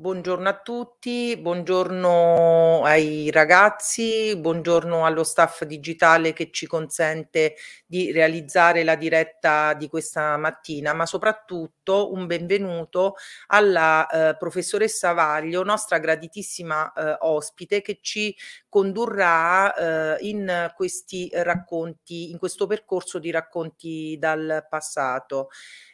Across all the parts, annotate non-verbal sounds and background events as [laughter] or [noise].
Buongiorno a tutti, buongiorno ai ragazzi, buongiorno allo staff digitale che ci consente di realizzare la diretta di questa mattina, ma soprattutto un benvenuto alla eh, professoressa Vaglio, nostra graditissima eh, ospite che ci condurrà eh, in questi racconti, in questo percorso di racconti dal passato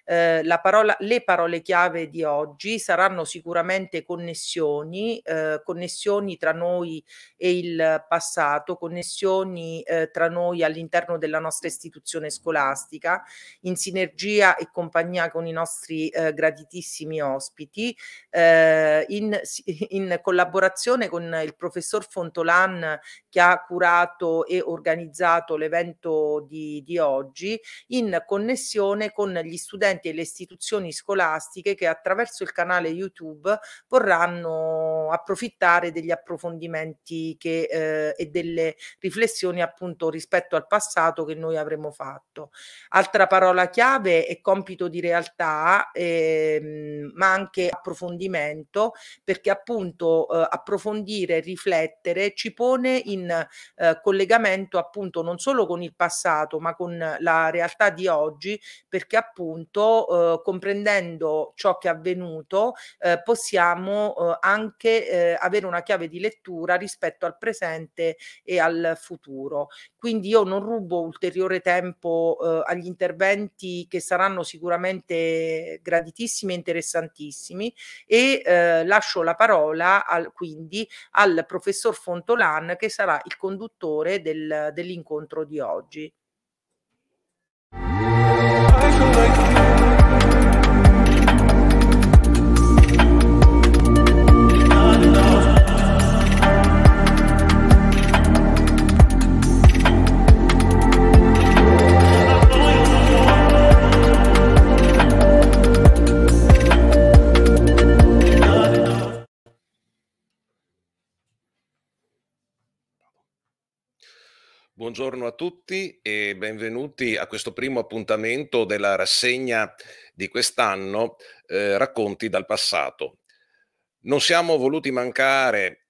eh, parola, le parole chiave di oggi saranno sicuramente connessioni, eh, connessioni tra noi e il passato, connessioni eh, tra noi all'interno della nostra istituzione scolastica, in sinergia e compagnia con i nostri eh, graditissimi ospiti, eh, in, in collaborazione con il professor Fontolan che ha curato e organizzato l'evento di, di oggi, in connessione con gli studenti docenti e le istituzioni scolastiche che attraverso il canale YouTube vorranno approfittare degli approfondimenti che, eh, e delle riflessioni appunto rispetto al passato che noi avremo fatto. Altra parola chiave è compito di realtà, ehm, ma anche approfondimento, perché appunto eh, approfondire, riflettere ci pone in eh, collegamento appunto non solo con il passato, ma con la realtà di oggi, perché appunto eh, comprendendo ciò che è avvenuto eh, possiamo eh, anche eh, avere una chiave di lettura rispetto al presente e al futuro. Quindi io non rubo ulteriore tempo eh, agli interventi che saranno sicuramente graditissimi e interessantissimi e eh, lascio la parola al, quindi al professor Fontolan che sarà il conduttore del, dell'incontro di oggi. Buongiorno a tutti e benvenuti a questo primo appuntamento della rassegna di quest'anno eh, Racconti dal passato. Non siamo voluti mancare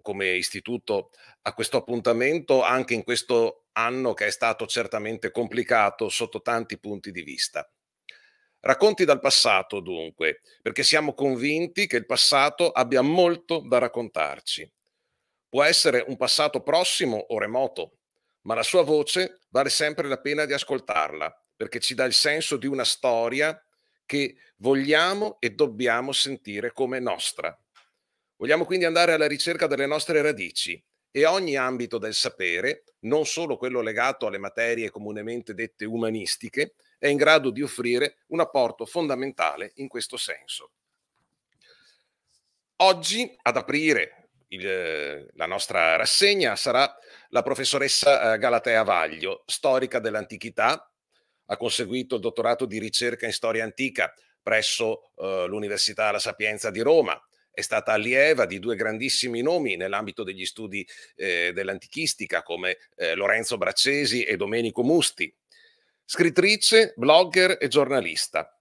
come istituto a questo appuntamento anche in questo anno che è stato certamente complicato sotto tanti punti di vista. Racconti dal passato dunque, perché siamo convinti che il passato abbia molto da raccontarci. Può essere un passato prossimo o remoto, ma la sua voce vale sempre la pena di ascoltarla, perché ci dà il senso di una storia che vogliamo e dobbiamo sentire come nostra. Vogliamo quindi andare alla ricerca delle nostre radici e ogni ambito del sapere, non solo quello legato alle materie comunemente dette umanistiche, è in grado di offrire un apporto fondamentale in questo senso. Oggi ad aprire il, la nostra rassegna sarà la professoressa eh, Galatea Vaglio, storica dell'antichità, ha conseguito il dottorato di ricerca in storia antica presso eh, l'Università La Sapienza di Roma. È stata allieva di due grandissimi nomi nell'ambito degli studi eh, dell'antichistica come eh, Lorenzo Braccesi e Domenico Musti. Scrittrice, blogger e giornalista.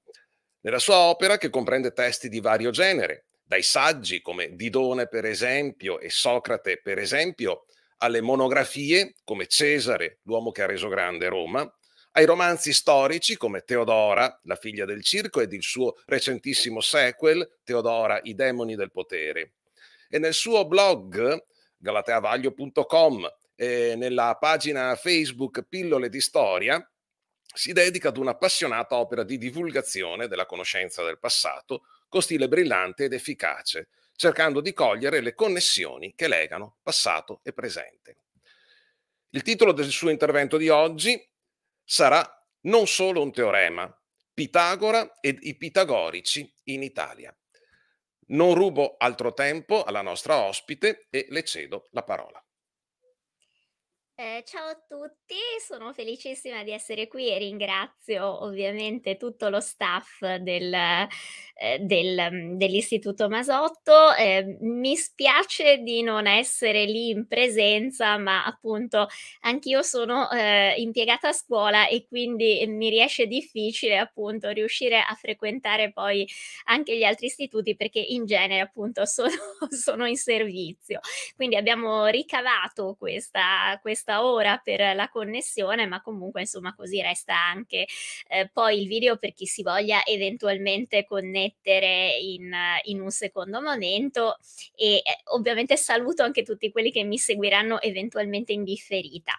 Nella sua opera, che comprende testi di vario genere, dai saggi come Didone per esempio e Socrate per esempio, alle monografie come Cesare, l'uomo che ha reso grande Roma, ai romanzi storici come Teodora, la figlia del circo, ed il suo recentissimo sequel, Teodora, i demoni del potere. E nel suo blog, galateavaglio.com, e nella pagina Facebook Pillole di Storia, si dedica ad un'appassionata opera di divulgazione della conoscenza del passato, con stile brillante ed efficace, cercando di cogliere le connessioni che legano passato e presente. Il titolo del suo intervento di oggi sarà Non solo un teorema, Pitagora ed i pitagorici in Italia. Non rubo altro tempo alla nostra ospite e le cedo la parola. Eh, ciao a tutti, sono felicissima di essere qui e ringrazio ovviamente tutto lo staff del, eh, del, mm, dell'Istituto Masotto. Eh, mi spiace di non essere lì in presenza, ma appunto anch'io sono eh, impiegata a scuola e quindi mi riesce difficile appunto riuscire a frequentare poi anche gli altri istituti perché in genere appunto [laughs] sono, sono in servizio. Quindi abbiamo ricavato questa, questa questa ora per la connessione, ma comunque insomma così resta anche eh, poi il video per chi si voglia eventualmente connettere in, in un secondo momento e eh, ovviamente saluto anche tutti quelli che mi seguiranno eventualmente in differita.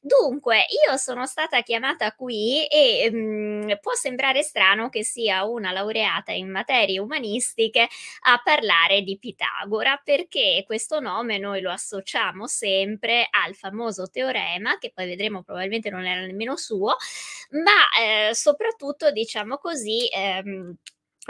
Dunque, io sono stata chiamata qui e mh, mm, può sembrare strano che sia una laureata in materie umanistiche a parlare di Pitagora perché questo nome noi lo associamo sempre al famoso famoso teorema, che poi vedremo probabilmente non era nemmeno suo, ma eh, soprattutto, diciamo così, ehm,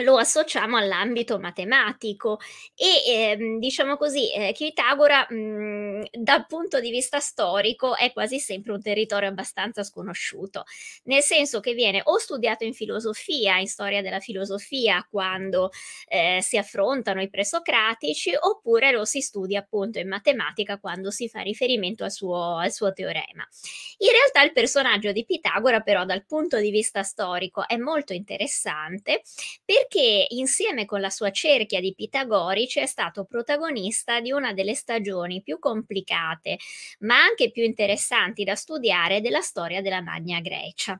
lo associamo all'ambito matematico e ehm, diciamo così eh, Pitagora mh, mhmm, dal punto di vista storico è quasi sempre un territorio abbastanza sconosciuto nel senso che viene o studiato in filosofia in storia della filosofia quando eh, si affrontano i presocratici oppure lo si studia appunto in matematica quando si fa riferimento al suo, al suo teorema in realtà il personaggio di Pitagora però dal punto di vista storico è molto interessante perché perché insieme con la sua cerchia di pitagorici è stato protagonista di una delle stagioni più complicate, ma anche più interessanti da studiare della storia della Magna Grecia.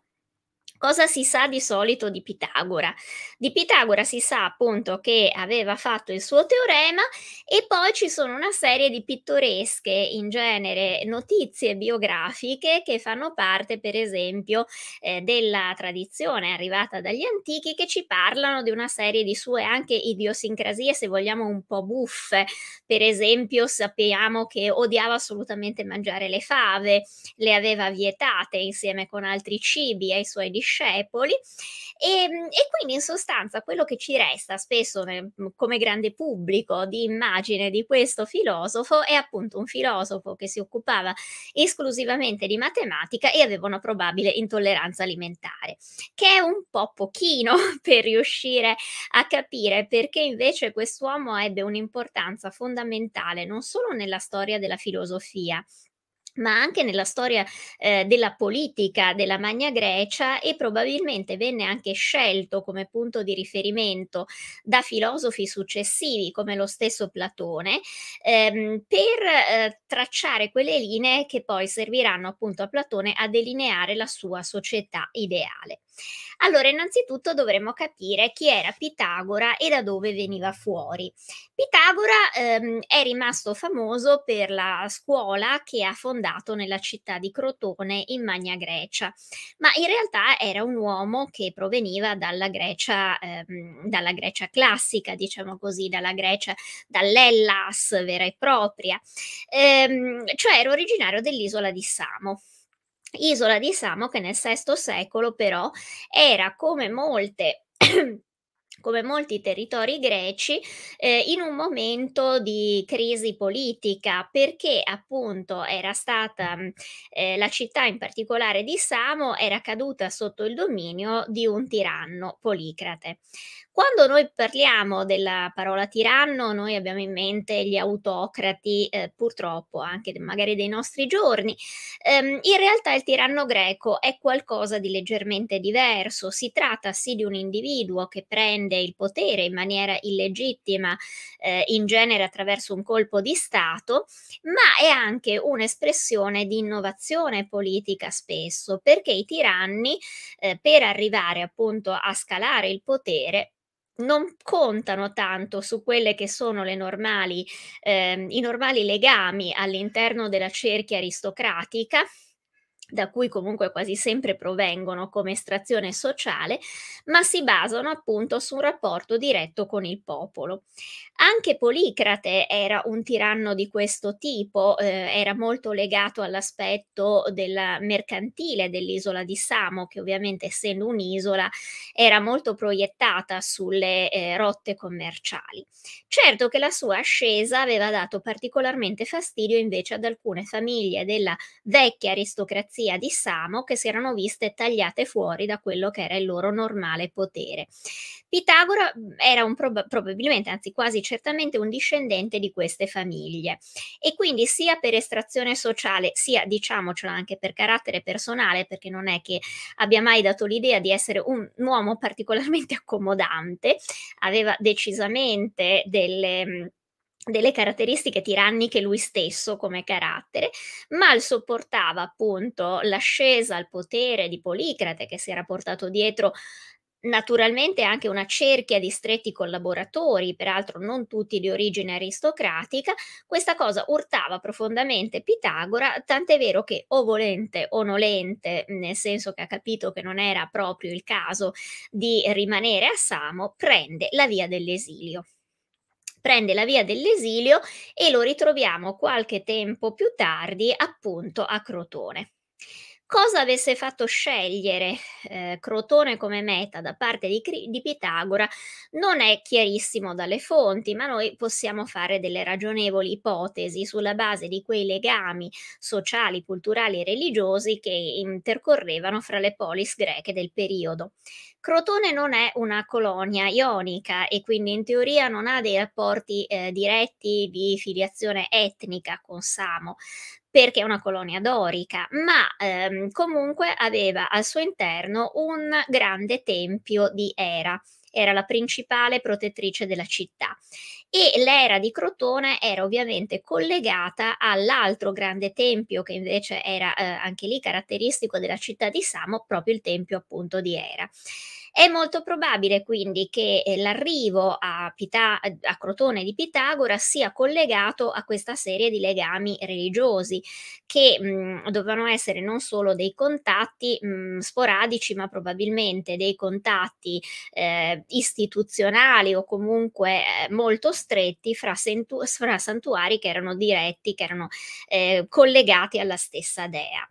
Cosa si sa di solito di Pitagora? Di Pitagora si sa appunto che aveva fatto il suo teorema e poi ci sono una serie di pittoresche, in genere notizie biografiche che fanno parte per esempio eh, della tradizione arrivata dagli antichi che ci parlano di una serie di sue anche idiosincrasie, se vogliamo un po' buffe. Per esempio sappiamo che odiava assolutamente mangiare le fave, le aveva vietate insieme con altri cibi ai suoi discepoli discepoli e, ehm, e quindi in sostanza quello che ci resta spesso nel, mhmm, come grande pubblico di immagine di questo filosofo è appunto un filosofo che si occupava esclusivamente di matematica e aveva una probabile intolleranza alimentare, che è un po' pochino [laughs] per riuscire a capire perché invece quest'uomo ebbe un'importanza fondamentale non solo nella storia della filosofia, ma anche nella storia eh, della politica della Magna Grecia e probabilmente venne anche scelto come punto di riferimento da filosofi successivi come lo stesso Platone ehm, per eh, tracciare quelle linee che poi serviranno appunto a Platone a delineare la sua società ideale. Allora, innanzitutto dovremmo capire chi era Pitagora e da dove veniva fuori. Pitagora ehm, è rimasto famoso per la scuola che ha fondato nella città di Crotone in Magna Grecia, ma in realtà era un uomo che proveniva dalla Grecia, ehm, dalla Grecia classica, diciamo così, dalla Grecia, dall'Ellas vera e propria, ehm, cioè era originario dell'isola di Samo. Isola di Samo che nel VI secolo però era come molte [clears throat] come molti territori greci, eh, in un momento di crisi politica, perché appunto era stata mm, eh, la città in particolare di Samo era caduta sotto il dominio di un tiranno Policrate. Quando noi parliamo della parola tiranno, noi abbiamo in mente gli autocrati, eh, purtroppo anche magari dei nostri giorni. Ehm, in realtà il tiranno greco è qualcosa di leggermente diverso. Si tratta sì di un individuo che prende il potere in maniera illegittima, eh, in genere attraverso un colpo di Stato, ma è anche un'espressione di innovazione politica spesso, perché i tiranni, eh, per arrivare appunto a scalare il potere, non contano tanto su quelle che sono le normali, ehm, i normali legami all'interno della cerchia aristocratica, da cui comunque quasi sempre provengono come estrazione sociale, ma si basano appunto su un rapporto diretto con il popolo. Anche Policrate era un tiranno di questo tipo, eh, era molto legato all'aspetto della mercantile dell'isola di Samo, che ovviamente essendo un'isola era molto proiettata sulle eh, rotte commerciali. Certo che la sua ascesa aveva dato particolarmente fastidio invece ad alcune famiglie della vecchia aristocrazia profezia di Samo che si erano viste tagliate fuori da quello che era il loro normale potere. Pitagora mm, era prob- probabilmente, anzi quasi certamente, un discendente di queste famiglie e quindi sia per estrazione sociale, sia diciamocelo anche per carattere personale, perché non è che abbia mai dato l'idea di essere un uomo particolarmente accomodante, aveva decisamente delle mm, delle caratteristiche tiranniche lui stesso come carattere, ma sopportava appunto l'ascesa al potere di Policrate che si era portato dietro naturalmente anche una cerchia di stretti collaboratori, peraltro non tutti di origine aristocratica, questa cosa urtava profondamente Pitagora, tant'è vero che o volente o nolente, nel senso che ha capito che non era proprio il caso di rimanere a Samo, prende la via dell'esilio prende la via dell'esilio e lo ritroviamo qualche tempo più tardi appunto a Crotone cosa avesse fatto scegliere eh, Crotone come meta da parte di, di, Pitagora non è chiarissimo dalle fonti, ma noi possiamo fare delle ragionevoli ipotesi sulla base di quei legami sociali, culturali e religiosi che intercorrevano fra le polis greche del periodo. Crotone non è una colonia ionica e quindi in teoria non ha dei rapporti eh, diretti di filiazione etnica con Samo, perché è una colonia dorica, ma ehm, comunque aveva al suo interno un grande tempio di Era era la principale protettrice della città e l'era di Crotone era ovviamente collegata all'altro grande tempio che invece era eh, anche lì caratteristico della città di Samo, proprio il tempio appunto di Era. È molto probabile quindi che eh, l'arrivo a, Pita- a Crotone di Pitagora sia collegato a questa serie di legami religiosi che mh, mm, dovevano essere non solo dei contatti mh, mm, sporadici ma probabilmente dei contatti eh, istituzionali o comunque eh, molto stretti fra, sentu- fra, santuari che erano diretti, che erano eh, collegati alla stessa dea.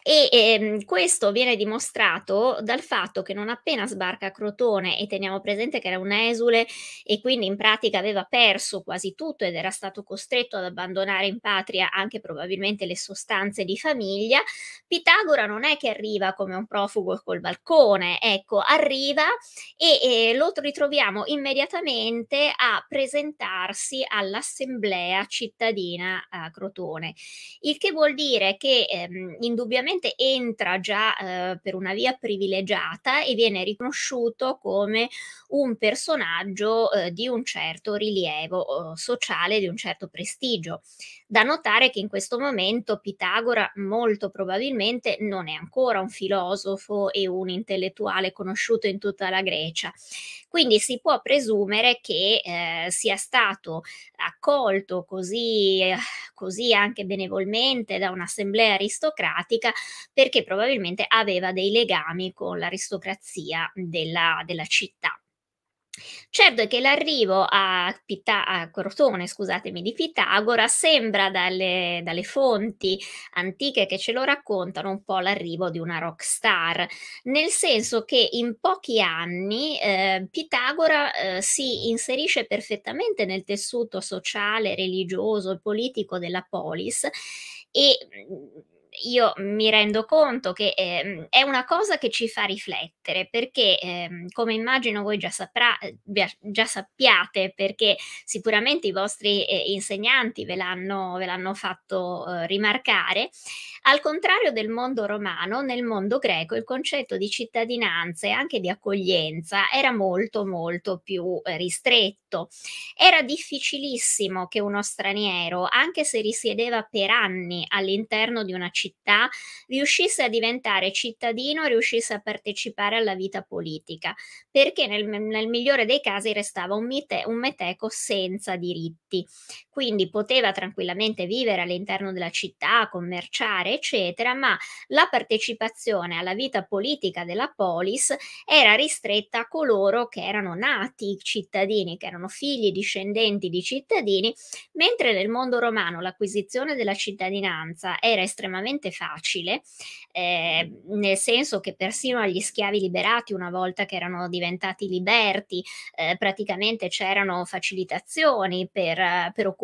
E ehm, questo viene dimostrato dal fatto che non appena sbarca Crotone, e teniamo presente che era un esule e quindi in pratica aveva perso quasi tutto ed era stato costretto ad abbandonare in patria anche probabilmente le sostanze di famiglia, Pitagora non è che arriva come un profugo col balcone, ecco, arriva e eh, lo ritroviamo immediatamente a presentarsi all'assemblea cittadina a Crotone, il che vuol dire che ehm, indubbiamente paziente entra già eh, per una via privilegiata e viene riconosciuto come un personaggio eh, di un certo rilievo eh, sociale, di un certo prestigio. Da notare che in questo momento Pitagora molto probabilmente non è ancora un filosofo e un intellettuale conosciuto in tutta la Grecia. Quindi si può presumere che eh, sia stato accolto così, così anche benevolmente da un'assemblea aristocratica perché probabilmente aveva dei legami con l'aristocrazia della, della città. Certo è che l'arrivo a, Pita- a Crotone scusatemi, di Pitagora sembra dalle, dalle, fonti antiche che ce lo raccontano un po' l'arrivo di una rock star, nel senso che in pochi anni eh, Pitagora eh, si inserisce perfettamente nel tessuto sociale, religioso e politico della polis e io mi rendo conto che eh, è una cosa che ci fa riflettere perché eh, come immagino voi già, saprà, eh, già, sappiate perché sicuramente i vostri eh, insegnanti ve l'hanno, ve l'hanno fatto eh, rimarcare al contrario del mondo romano, nel mondo greco il concetto di cittadinanza e anche di accoglienza era molto molto più eh, ristretto. Era difficilissimo che uno straniero, anche se risiedeva per anni all'interno di una città, riuscisse a diventare cittadino e riuscisse a partecipare alla vita politica, perché nel, nel migliore dei casi restava un, mite, un meteco senza diritti. Quindi poteva tranquillamente vivere all'interno della città, commerciare, eccetera, ma la partecipazione alla vita politica della polis era ristretta a coloro che erano nati cittadini, che erano figli discendenti di cittadini, mentre nel mondo romano l'acquisizione della cittadinanza era estremamente facile, eh, nel senso che persino agli schiavi liberati, una volta che erano diventati liberti, eh, praticamente c'erano facilitazioni per, per,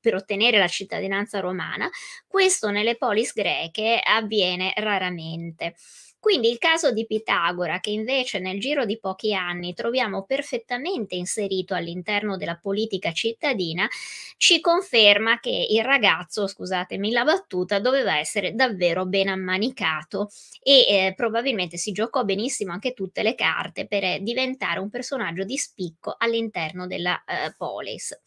per ottenere la cittadinanza romana. Questo nelle polis greche greche avviene raramente. Quindi il caso di Pitagora, che invece nel giro di pochi anni troviamo perfettamente inserito all'interno della politica cittadina, ci conferma che il ragazzo, scusatemi la battuta, doveva essere davvero ben ammanicato e eh, probabilmente si giocò benissimo anche tutte le carte per eh, diventare un personaggio di spicco all'interno della eh, polis.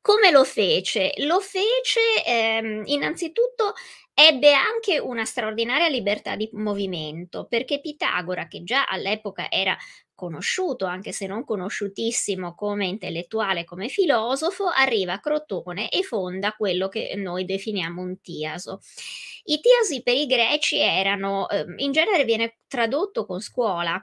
Come lo fece? Lo fece ehm, innanzitutto ebbe anche una straordinaria libertà di movimento, perché Pitagora, che già all'epoca era conosciuto, anche se non conosciutissimo come intellettuale, come filosofo, arriva a Crotone e fonda quello che noi definiamo un tiaso. I tiasi per i greci erano, eh, in genere viene tradotto con scuola,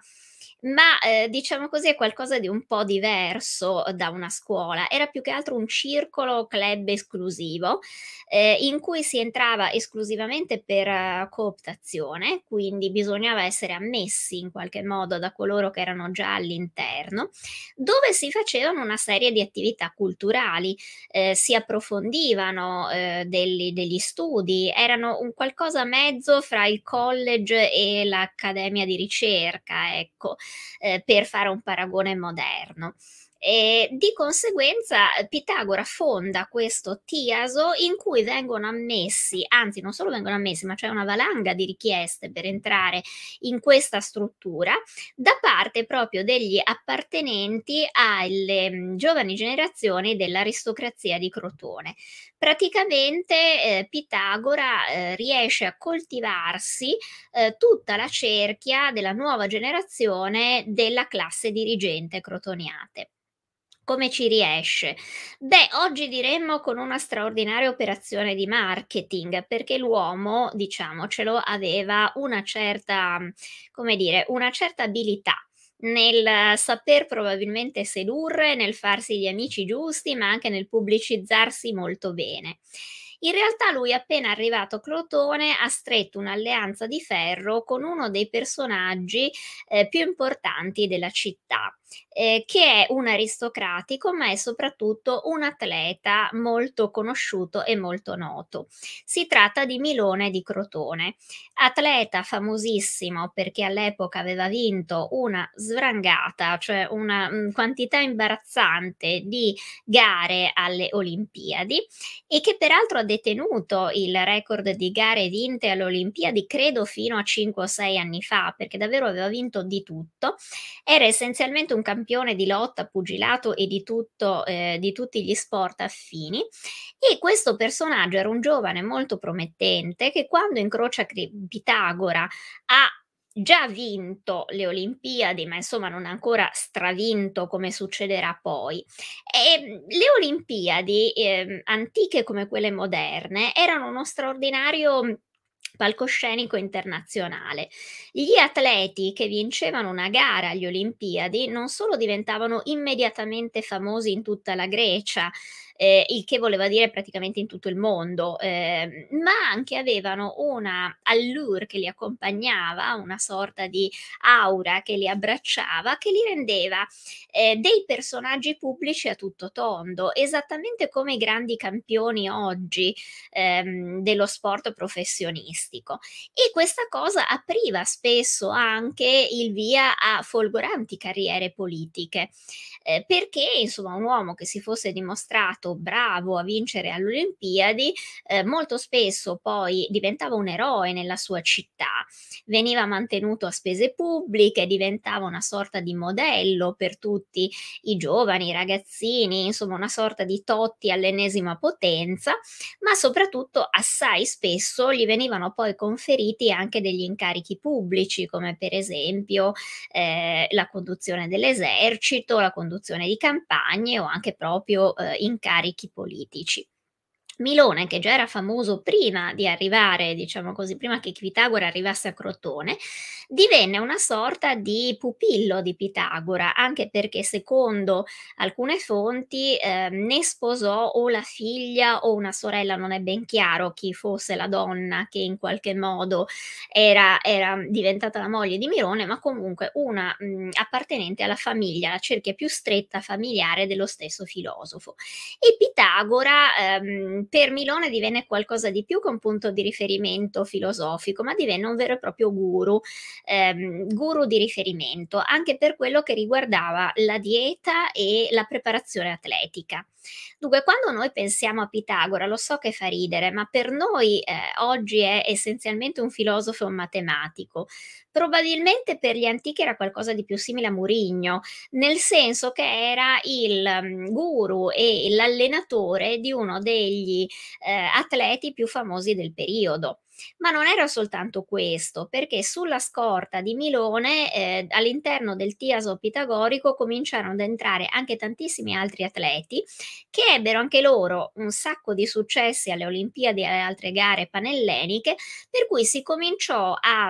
ma eh, diciamo così è qualcosa di un po' diverso da una scuola, era più che altro un circolo club esclusivo eh, in cui si entrava esclusivamente per uh, cooptazione, quindi bisognava essere ammessi in qualche modo da coloro che erano già all'interno, dove si facevano una serie di attività culturali, eh, si approfondivano eh, degli, degli, studi, erano un qualcosa mezzo fra il college e l'accademia di ricerca, ecco eh, per fare un paragone moderno. E di conseguenza eh, Pitagora fonda questo Tiaso in cui vengono ammessi, anzi non solo vengono ammessi, ma c'è una valanga di richieste per entrare in questa struttura da parte proprio degli appartenenti alle mm, giovani generazioni dell'aristocrazia di Crotone praticamente eh, Pitagora eh, riesce a coltivarsi eh, tutta la cerchia della nuova generazione della classe dirigente crotoniate. Come ci riesce? Beh, oggi diremmo con una straordinaria operazione di marketing, perché l'uomo, diciamocelo, aveva una certa, come dire, una certa abilità nel eh, saper probabilmente sedurre, nel farsi gli amici giusti, ma anche nel pubblicizzarsi molto bene. In realtà lui, appena arrivato a Crotone, ha stretto un'alleanza di ferro con uno dei personaggi eh, più importanti della città eh, che è un aristocratico ma è soprattutto un atleta molto conosciuto e molto noto. Si tratta di Milone di Crotone, atleta famosissimo perché all'epoca aveva vinto una svrangata, cioè una mh, mm, quantità imbarazzante di gare alle Olimpiadi e che peraltro ha detenuto il record di gare vinte alle Olimpiadi credo fino a 5 o 6 anni fa perché davvero aveva vinto di tutto. Era essenzialmente un campione di lotta, pugilato e di, tutto, eh, di tutti gli sport affini. E questo personaggio era un giovane molto promettente che quando incrocia Pitagora ha già vinto le Olimpiadi, ma insomma non ancora stravinto come succederà poi. E mm, le Olimpiadi, eh, antiche come quelle moderne, erano uno straordinario mm, palcoscenico internazionale. Gli atleti che vincevano una gara agli Olimpiadi non solo diventavano immediatamente famosi in tutta la Grecia, eh, il che voleva dire praticamente in tutto il mondo, eh, ma anche avevano una allure che li accompagnava, una sorta di aura che li abbracciava, che li rendeva eh, dei personaggi pubblici a tutto tondo, esattamente come i grandi campioni oggi ehm, dello sport professionistico. E questa cosa apriva spesso anche il via a folgoranti carriere politiche eh, perché insomma un uomo che si fosse dimostrato bravo a vincere alle Olimpiadi eh, molto spesso poi diventava un eroe nella sua città, veniva mantenuto a spese pubbliche, diventava una sorta di modello per tutti i giovani, i ragazzini, insomma una sorta di Totti all'ennesima potenza, ma soprattutto assai spesso gli venivano poi conferiti anche degli incarichi pubblici come per esempio eh, la conduzione dell'esercito, la conduzione conduzione di campagne o anche proprio eh, incarichi politici. Milone, che già era famoso prima di arrivare, diciamo così, prima che Pitagora arrivasse a Crotone, divenne una sorta di pupillo di Pitagora, anche perché secondo alcune fonti eh, ne sposò o la figlia o una sorella, non è ben chiaro chi fosse la donna che in qualche modo era, era diventata la moglie di Milone, ma comunque una mh, appartenente alla famiglia, la cerchia più stretta familiare dello stesso filosofo. E Pitagora... Ehm, per Milone divenne qualcosa di più che un punto di riferimento filosofico, ma divenne un vero e proprio guru, ehm, guru di riferimento, anche per quello che riguardava la dieta e la preparazione atletica. Dunque, quando noi pensiamo a Pitagora, lo so che fa ridere, ma per noi eh, oggi è essenzialmente un filosofo e un matematico. Probabilmente per gli antichi era qualcosa di più simile a Murigno, nel senso che era il mm, guru e l'allenatore di uno degli eh, atleti più famosi del periodo. Ma non era soltanto questo, perché sulla scorta di Milone eh, all'interno del Tiaso pitagorico cominciarono ad entrare anche tantissimi altri atleti che ebbero anche loro un sacco di successi alle Olimpiadi e alle altre gare panelleniche, per cui si cominciò a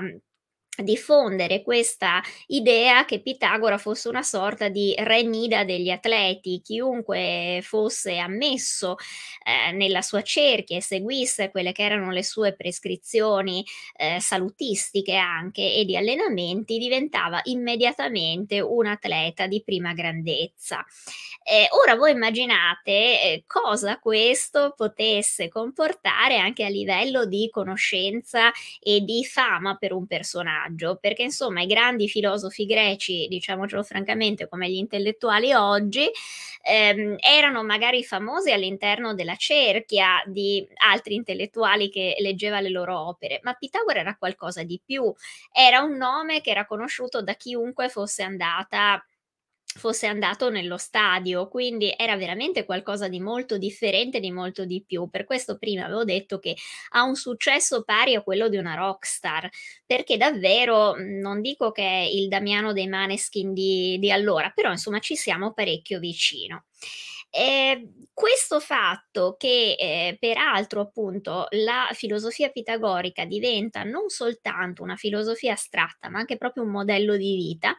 diffondere questa idea che Pitagora fosse una sorta di re Nida degli atleti, chiunque fosse ammesso eh, nella sua cerchia e seguisse quelle che erano le sue prescrizioni eh, salutistiche anche e di allenamenti diventava immediatamente un atleta di prima grandezza. Eh, ora voi immaginate eh, cosa questo potesse comportare anche a livello di conoscenza e di fama per un personaggio coraggio, perché insomma i grandi filosofi greci, diciamocelo francamente, come gli intellettuali oggi, ehm, erano magari famosi all'interno della cerchia di altri intellettuali che leggeva le loro opere, ma Pitagora era qualcosa di più, era un nome che era conosciuto da chiunque fosse andata fosse andato nello stadio, quindi era veramente qualcosa di molto differente, di molto di più. Per questo prima avevo detto che ha un successo pari a quello di una rockstar, perché davvero mhmm, non dico che è il Damiano dei Maneskin di, di allora, però insomma ci siamo parecchio vicino. Eh, questo fatto che eh, peraltro appunto la filosofia pitagorica diventa non soltanto una filosofia astratta ma anche proprio un modello di vita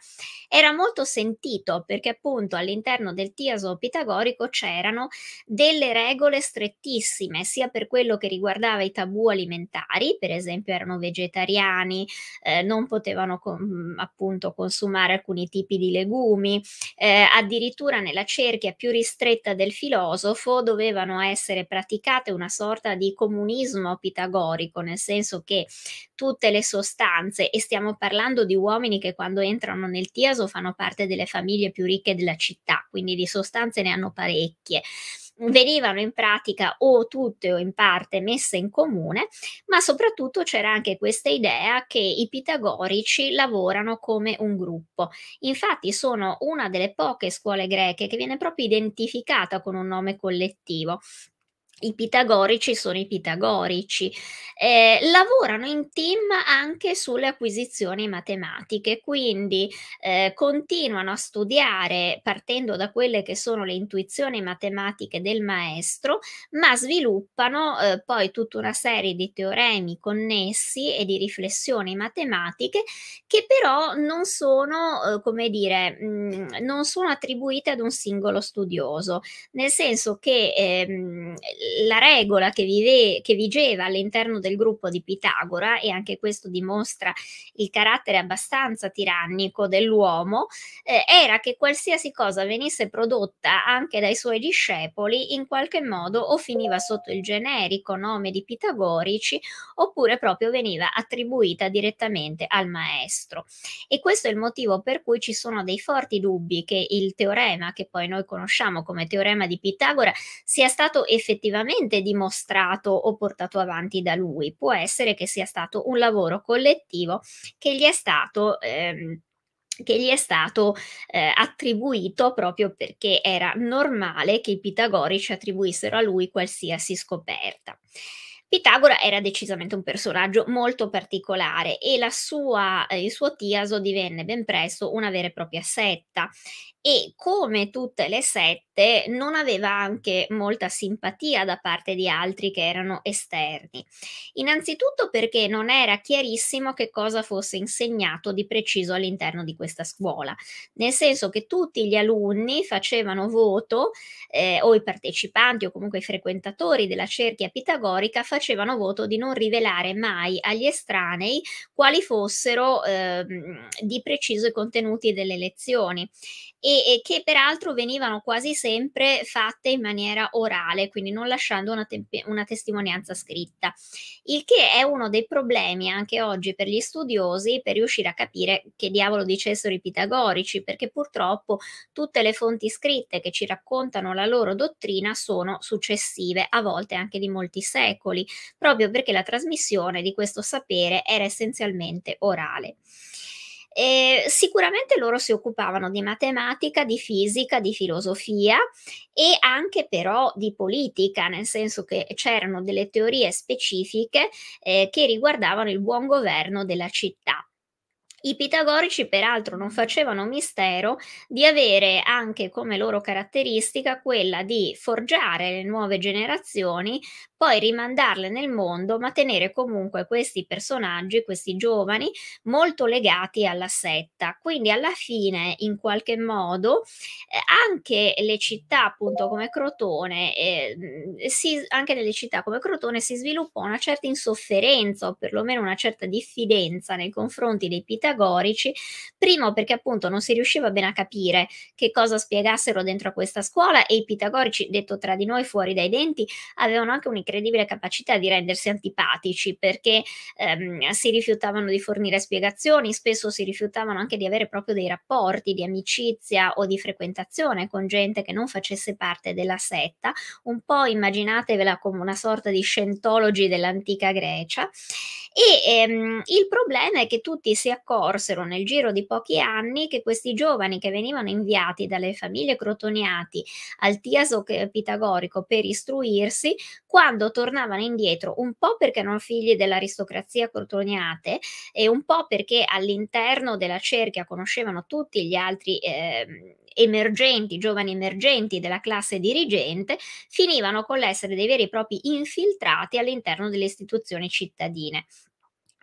era molto sentito perché appunto all'interno del tiaso pitagorico c'erano delle regole strettissime sia per quello che riguardava i tabù alimentari per esempio erano vegetariani eh, non potevano com- appunto consumare alcuni tipi di legumi eh, addirittura nella cerchia più ristretta scritta del filosofo dovevano essere praticate una sorta di comunismo pitagorico, nel senso che tutte le sostanze, e stiamo parlando di uomini che quando entrano nel Tiaso fanno parte delle famiglie più ricche della città, quindi di sostanze ne hanno parecchie venivano in pratica o tutte o in parte messe in comune, ma soprattutto c'era anche questa idea che i pitagorici lavorano come un gruppo. Infatti sono una delle poche scuole greche che viene proprio identificata con un nome collettivo i pitagorici sono i pitagorici. Eh, lavorano in team anche sulle acquisizioni matematiche, quindi eh, continuano a studiare partendo da quelle che sono le intuizioni matematiche del maestro, ma sviluppano eh, poi tutta una serie di teoremi connessi e di riflessioni matematiche che però non sono, eh, come dire, mh, mm, non sono attribuite ad un singolo studioso, nel senso che ehm, la regola che, vive, che vigeva all'interno del gruppo di Pitagora, e anche questo dimostra il carattere abbastanza tirannico dell'uomo, eh, era che qualsiasi cosa venisse prodotta anche dai suoi discepoli, in qualche modo o finiva sotto il generico nome di Pitagorici, oppure proprio veniva attribuita direttamente al maestro. E questo è il motivo per cui ci sono dei forti dubbi che il teorema, che poi noi conosciamo come teorema di Pitagora, sia stato effettivamente effettivamente dimostrato o portato avanti da lui, può essere che sia stato un lavoro collettivo che gli è stato... Ehm, che gli è stato eh, attribuito proprio perché era normale che i pitagorici attribuissero a lui qualsiasi scoperta. Pitagora era decisamente un personaggio molto particolare e sua, eh, il suo Tiaso divenne ben presto una vera e propria setta e come tutte le sette volte non aveva anche molta simpatia da parte di altri che erano esterni. Innanzitutto perché non era chiarissimo che cosa fosse insegnato di preciso all'interno di questa scuola, nel senso che tutti gli alunni facevano voto eh, o i partecipanti o comunque i frequentatori della cerchia pitagorica facevano voto di non rivelare mai agli estranei quali fossero eh, di preciso i contenuti delle lezioni e, e che peraltro venivano quasi sempre sempre fatte in maniera orale, quindi non lasciando una, tempe- una testimonianza scritta, il che è uno dei problemi anche oggi per gli studiosi per riuscire a capire che diavolo dicessero i pitagorici, perché purtroppo tutte le fonti scritte che ci raccontano la loro dottrina sono successive, a volte anche di molti secoli, proprio perché la trasmissione di questo sapere era essenzialmente orale. Eh, sicuramente loro si occupavano di matematica, di fisica, di filosofia e anche però di politica, nel senso che c'erano delle teorie specifiche eh, che riguardavano il buon governo della città. I pitagorici peraltro non facevano mistero di avere anche come loro caratteristica quella di forgiare le nuove generazioni, poi rimandarle nel mondo, ma tenere comunque questi personaggi, questi giovani, molto legati alla setta. Quindi alla fine, in qualche modo, eh, anche le città appunto come Crotone, eh, si, anche nelle città come Crotone si sviluppò una certa insofferenza o perlomeno una certa diffidenza nei confronti dei pitagorici pitagorici, primo perché appunto non si riusciva bene a capire che cosa spiegassero dentro a questa scuola e i pitagorici, detto tra di noi fuori dai denti, avevano anche un'incredibile capacità di rendersi antipatici perché ehm, si rifiutavano di fornire spiegazioni, spesso si rifiutavano anche di avere proprio dei rapporti di amicizia o di frequentazione con gente che non facesse parte della setta, un po' immaginatevela come una sorta di scientologi dell'antica Grecia. E ehm, il problema è che tutti si accorsero nel giro di pochi anni che questi giovani che venivano inviati dalle famiglie crotoniati al Tiaso pitagorico per istruirsi, quando tornavano indietro, un po' perché erano figli dell'aristocrazia crotoniate e un po' perché all'interno della cerchia conoscevano tutti gli altri eh, emergenti, giovani emergenti della classe dirigente, finivano con l'essere dei veri e propri infiltrati all'interno delle istituzioni cittadine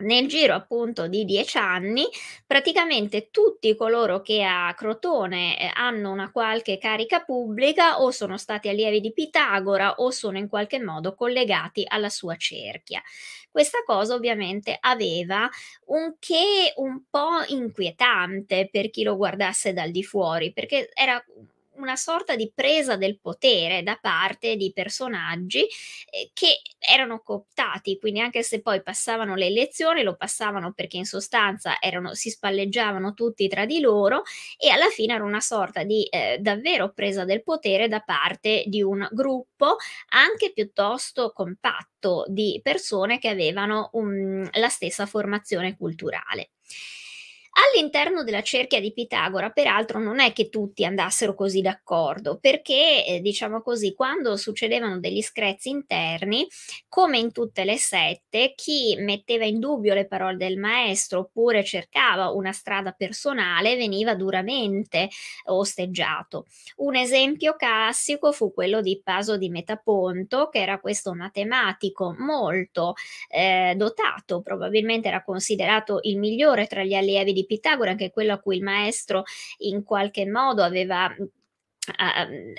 nel giro appunto di dieci anni, praticamente tutti coloro che a Crotone eh, hanno una qualche carica pubblica o sono stati allievi di Pitagora o sono in qualche modo collegati alla sua cerchia. Questa cosa ovviamente aveva un che un po' inquietante per chi lo guardasse dal di fuori, perché era una sorta di presa del potere da parte di personaggi eh, che erano cooptati, quindi anche se poi passavano le elezioni, lo passavano perché in sostanza erano, si spalleggiavano tutti tra di loro e alla fine era una sorta di eh, davvero presa del potere da parte di un gruppo anche piuttosto compatto di persone che avevano un, mm, la stessa formazione culturale. All'interno della cerchia di Pitagora, peraltro, non è che tutti andassero così d'accordo, perché, eh, diciamo così, quando succedevano degli screzi interni, come in tutte le sette, chi metteva in dubbio le parole del maestro oppure cercava una strada personale veniva duramente osteggiato. Un esempio classico fu quello di Paso di Metaponto, che era questo matematico molto eh, dotato, probabilmente era considerato il migliore tra gli allievi di di Pitagora, anche quello a cui il maestro in qualche modo aveva mm,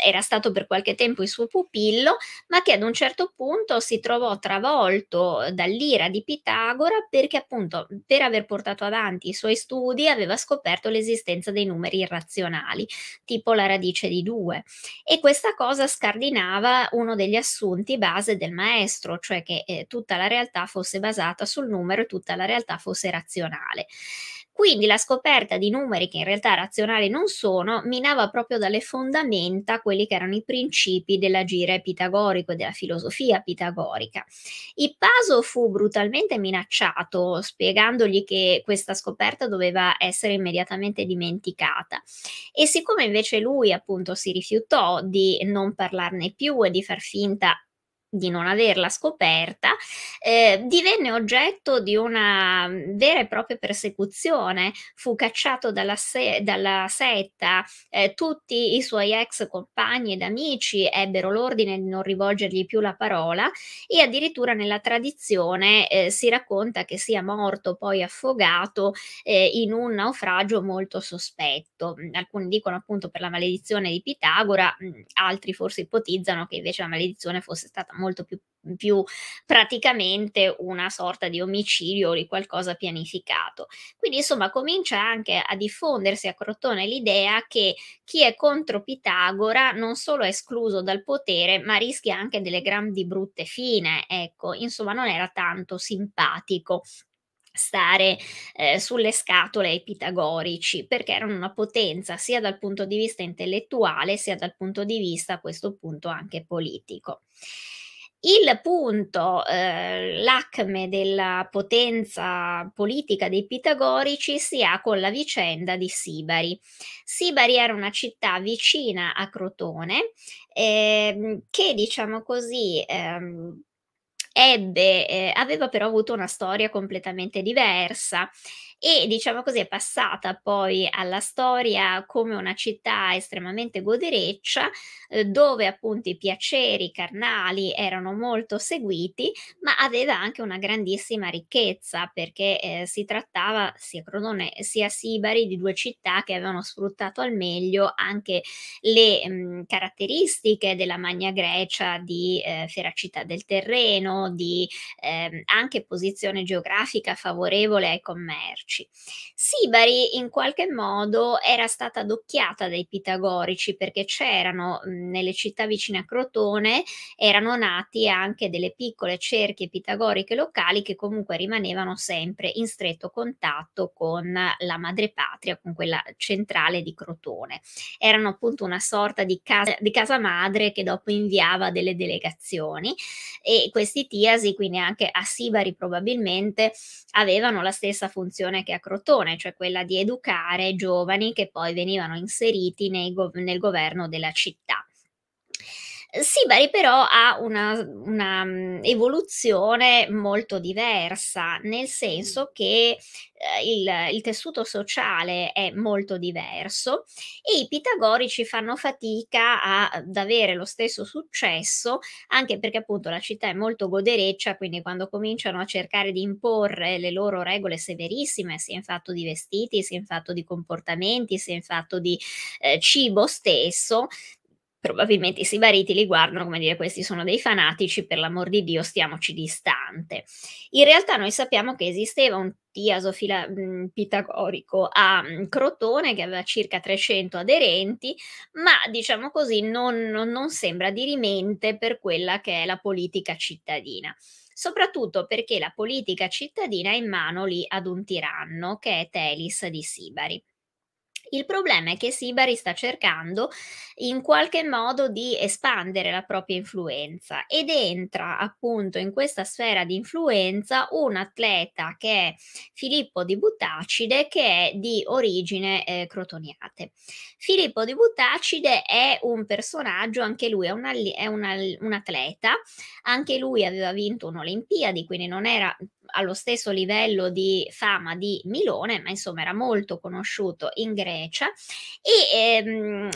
era stato per qualche tempo il suo pupillo, ma che ad un certo punto si trovò travolto dall'ira di Pitagora perché appunto per aver portato avanti i suoi studi aveva scoperto l'esistenza dei numeri irrazionali, tipo la radice di 2 e questa cosa scardinava uno degli assunti base del maestro, cioè che eh, tutta la realtà fosse basata sul numero e tutta la realtà fosse razionale. Quindi la scoperta di numeri che in realtà razionali non sono minava proprio dalle fondamenta quelli che erano i principi dell'agire pitagorico e della filosofia pitagorica. Ippaso fu brutalmente minacciato, spiegandogli che questa scoperta doveva essere immediatamente dimenticata. E siccome invece lui appunto si rifiutò di non parlarne più e di far finta di non averla scoperta, eh, divenne oggetto di una mm, vera e propria persecuzione. Fu cacciato dalla, se- dalla setta, eh, tutti i suoi ex compagni ed amici ebbero l'ordine di non rivolgergli più la parola e addirittura nella tradizione eh, si racconta che sia morto poi affogato eh, in un naufragio molto sospetto. Mm, alcuni dicono appunto per la maledizione di Pitagora, mm, altri forse ipotizzano che invece la maledizione fosse stata molto molto più, più praticamente una sorta di omicidio o di qualcosa pianificato. Quindi insomma comincia anche a diffondersi a Crotone l'idea che chi è contro Pitagora non solo è escluso dal potere ma rischia anche delle grandi brutte fine, ecco, insomma non era tanto simpatico stare eh, sulle scatole ai pitagorici perché erano una potenza sia dal punto di vista intellettuale sia dal punto di vista a questo punto anche politico. Il punto, eh, l'acme della potenza politica dei pitagorici si ha con la vicenda di Sibari. Sibari era una città vicina a Crotone eh, che, diciamo così, ehm, ebbe, eh, aveva però avuto una storia completamente diversa e diciamo così è passata poi alla storia come una città estremamente godereccia eh, dove appunto i piaceri carnali erano molto seguiti ma aveva anche una grandissima ricchezza perché eh, si trattava sia Crodone sia Sibari di due città che avevano sfruttato al meglio anche le mh, mm, caratteristiche della Magna Grecia di eh, feracità del terreno, di ehm, anche posizione geografica favorevole ai commerci pitagorici. Sibari in qualche modo era stata adocchiata dai pitagorici perché c'erano mhmm, nelle città vicine a Crotone, erano nati anche delle piccole cerchie pitagoriche locali che comunque rimanevano sempre in stretto contatto con la madrepatria, con quella centrale di Crotone. Erano appunto una sorta di casa, di casa madre che dopo inviava delle delegazioni e questi tiasi, quindi anche a Sibari probabilmente, avevano la stessa funzione missione che ha Crotone, cioè quella di educare giovani che poi venivano inseriti go- nel governo della città. Sibari però ha una, una evoluzione molto diversa, nel senso mm. che eh, il, il, tessuto sociale è molto diverso e i pitagorici fanno fatica a, ad avere lo stesso successo, anche perché appunto la città è molto godereccia, quindi quando cominciano a cercare di imporre le loro regole severissime, sia in fatto di vestiti, sia in fatto di comportamenti, sia in fatto di eh, cibo stesso, probabilmente i sibariti li guardano come dire questi sono dei fanatici, per l'amor di Dio stiamoci distante. In realtà noi sappiamo che esisteva un Tiaso mm, pitagorico a mm, Crotone che aveva circa 300 aderenti, ma diciamo così non, non, non sembra dirimente per quella che è la politica cittadina soprattutto perché la politica cittadina è in mano lì ad un tiranno che è Telis di Sibari. Il problema è che Sibari sta cercando in qualche modo di espandere la propria influenza ed entra appunto in questa sfera di influenza un atleta che è Filippo di Buttacide che è di origine eh, crotoniate. Filippo di Buttacide è un personaggio, anche lui è, un, è un, un atleta, anche lui aveva vinto un'Olimpiadi, quindi non era allo stesso livello di fama di Milone, ma insomma era molto conosciuto in Grecia e ehm,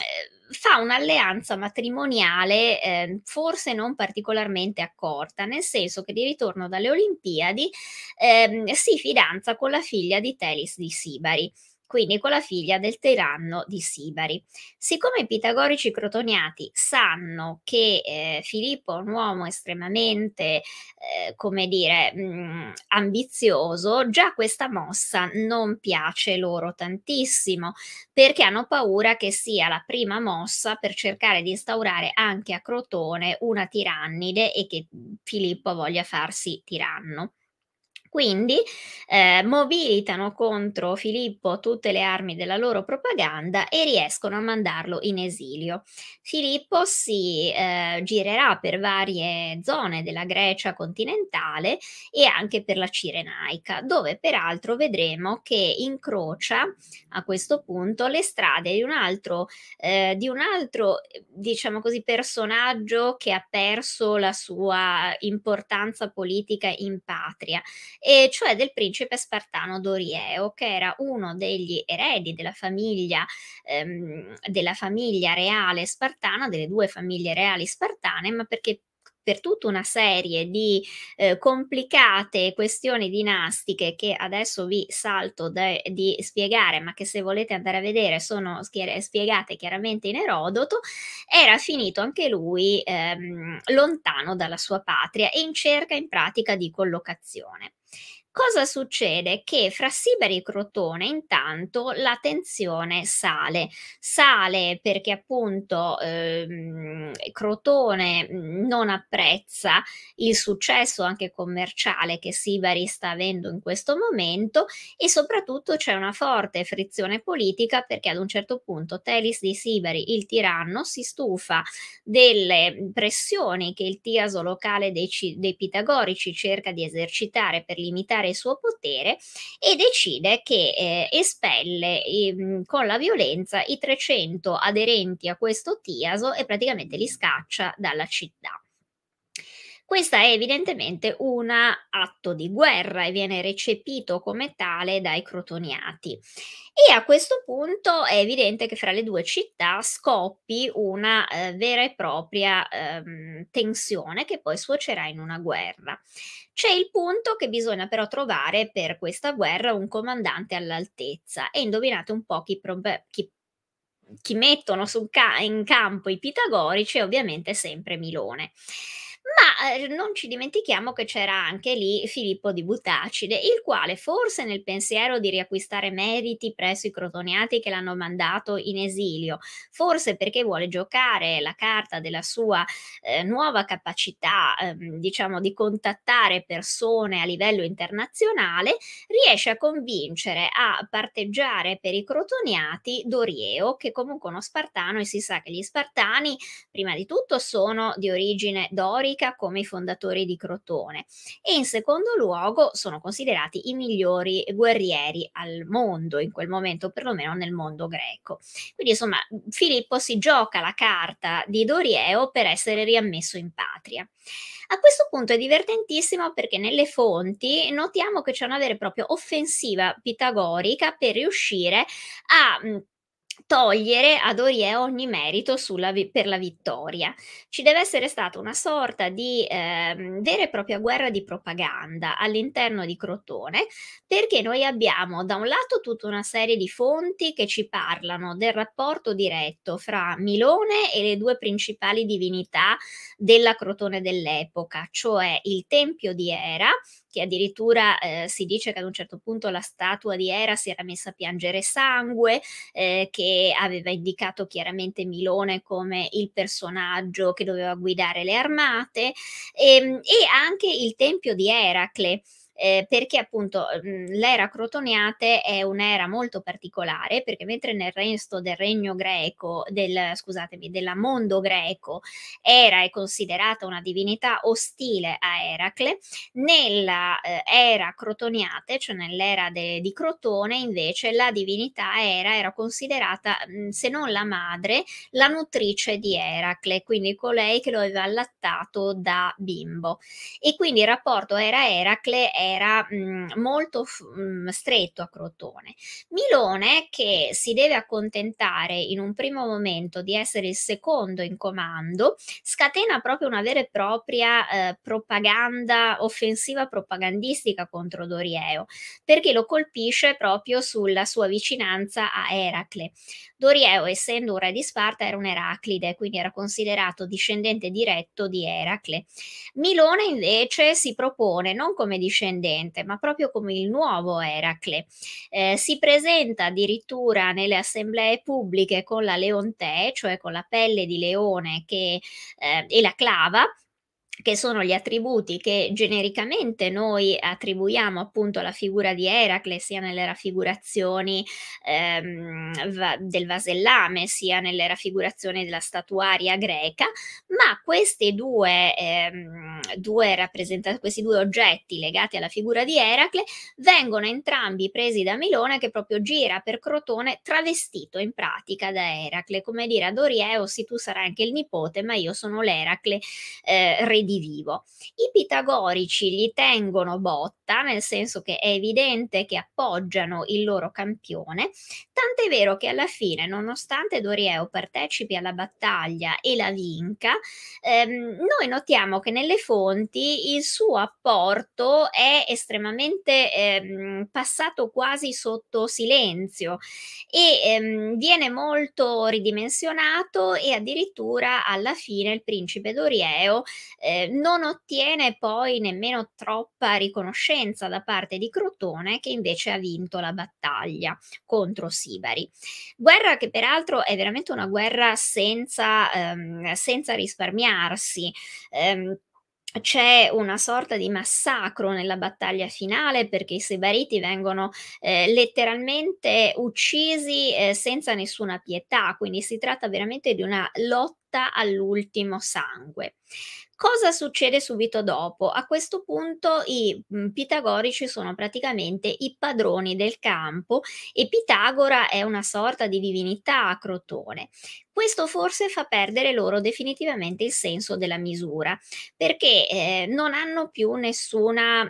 fa un'alleanza matrimoniale eh, forse non particolarmente accorta, nel senso che di ritorno dalle Olimpiadi ehm, si fidanza con la figlia di Telis di Sibari quindi con la figlia del tiranno di Sibari. Siccome i pitagorici crotoniati sanno che eh, Filippo è un uomo estremamente, eh, come dire, mh, mm, ambizioso, già questa mossa non piace loro tantissimo, perché hanno paura che sia la prima mossa per cercare di instaurare anche a Crotone una tirannide e che Filippo voglia farsi tiranno. Quindi eh, mobilitano contro Filippo tutte le armi della loro propaganda e riescono a mandarlo in esilio. Filippo si eh, girerà per varie zone della Grecia continentale e anche per la Cirenaica, dove peraltro vedremo che incrocia a questo punto le strade di un altro, eh, di un altro diciamo così, personaggio che ha perso la sua importanza politica in patria e cioè del principe spartano Dorieo, che era uno degli eredi della famiglia, ehm, della famiglia reale spartana, delle due famiglie reali spartane, ma perché per tutta una serie di eh, complicate questioni dinastiche che adesso vi salto de, di spiegare, ma che se volete andare a vedere sono spiegate chiaramente in Erodoto, era finito anche lui ehm, lontano dalla sua patria e in cerca in pratica di collocazione. Cosa succede? Che fra Siberi e Crotone intanto la tensione sale, sale perché appunto ehm, Crotone mm, non apprezza il successo anche commerciale che Sibari sta avendo in questo momento e soprattutto c'è una forte frizione politica perché ad un certo punto Telis di Sibari, il tiranno, si stufa delle pressioni che il Tiaso locale dei, dei pitagorici cerca di esercitare per limitare il suo potere e decide che eh, espelle ehm, con la violenza i 300 aderenti a questo Tiaso e praticamente li scaccia dalla città. Questa è evidentemente un atto di guerra e viene recepito come tale dai crotoniati. E a questo punto è evidente che fra le due città scoppi una eh, vera e propria ehm, tensione che poi suocerà in una guerra. C'è il punto che bisogna però trovare per questa guerra un comandante all'altezza e indovinate un po' chi, chi chi mettono ca in campo i pitagorici è ovviamente sempre Milone. Ma ehm, non ci dimentichiamo che c'era anche lì Filippo di Butacide, il quale forse nel pensiero di riacquistare meriti presso i crotoniati che l'hanno mandato in esilio, forse perché vuole giocare la carta della sua eh, nuova capacità, eh, diciamo, di contattare persone a livello internazionale, riesce a convincere a parteggiare per i crotoniati Dorieo, che comunque è uno spartano e si sa che gli spartani prima di tutto sono di origine dorica, America come i fondatori di Crotone e in secondo luogo sono considerati i migliori guerrieri al mondo in quel momento, perlomeno nel mondo greco. Quindi insomma Filippo si gioca la carta di Dorieo per essere riammesso in patria. A questo punto è divertentissimo perché nelle fonti notiamo che c'è una vera e propria offensiva pitagorica per riuscire a togliere ad Orie ogni merito sulla, per la vittoria. Ci deve essere stata una sorta di eh, vera e propria guerra di propaganda all'interno di Crotone, perché noi abbiamo da un lato tutta una serie di fonti che ci parlano del rapporto diretto fra Milone e le due principali divinità della Crotone dell'epoca, cioè il Tempio di Era che addirittura eh, si dice che ad un certo punto la statua di Era si era messa a piangere sangue, eh, che aveva indicato chiaramente Milone come il personaggio che doveva guidare le armate, e, ehm, e anche il tempio di Eracle eh, perché appunto mh, mhmm, l'era crotoniate è un'era molto particolare perché mentre nel resto del regno greco, del, scusatemi, della mondo greco, Era è considerata una divinità ostile a Eracle, nella eh, era crotoniate, cioè nell'era de, di Crotone, invece la divinità Era era considerata, mh, mhmm, se non la madre, la nutrice di Eracle, quindi colei che lo aveva allattato da bimbo. E quindi il rapporto Era-Eracle è era mh, mhmm, molto mh, mhmm, stretto a Crotone. Milone, che si deve accontentare in un primo momento di essere il secondo in comando, scatena proprio una vera e propria eh, propaganda, offensiva propagandistica contro Dorieo, perché lo colpisce proprio sulla sua vicinanza a Eracle. Dorieo, essendo un re di Sparta, era un Eraclide, quindi era considerato discendente diretto di Eracle. Milone invece si propone non come discendente indipendente, ma proprio come il nuovo Eracle. Eh, si presenta addirittura nelle assemblee pubbliche con la leontè, cioè con la pelle di leone che, eh, e la clava, che sono gli attributi che genericamente noi attribuiamo appunto alla figura di Eracle, sia nelle raffigurazioni ehm, va- del vasellame, sia nelle raffigurazioni della statuaria greca, ma questi due, ehm, due rappresent- questi due oggetti legati alla figura di Eracle vengono entrambi presi da Milone che proprio gira per Crotone travestito in pratica da Eracle, come dire ad Orieo sì tu sarai anche il nipote, ma io sono l'Eracle eh, ridotto di vivo. I pitagorici gli tengono botta, nel senso che è evidente che appoggiano il loro campione, tant'è vero che alla fine, nonostante Dorieo partecipi alla battaglia e la vinca, ehm, noi notiamo che nelle fonti il suo apporto è estremamente ehm, passato quasi sotto silenzio e ehm, viene molto ridimensionato e addirittura alla fine il principe Dorieo eh, eh, non ottiene poi nemmeno troppa riconoscenza da parte di Crotone che invece ha vinto la battaglia contro Sibari. Guerra che peraltro è veramente una guerra senza, ehm, senza risparmiarsi. Ehm, c'è una sorta di massacro nella battaglia finale perché i Sebariti vengono eh, letteralmente uccisi eh, senza nessuna pietà, quindi si tratta veramente di una lotta all'ultimo sangue. Cosa succede subito dopo? A questo punto i pitagorici sono praticamente i padroni del campo e Pitagora è una sorta di divinità a Crotone. Questo forse fa perdere loro definitivamente il senso della misura, perché eh, non hanno più nessuna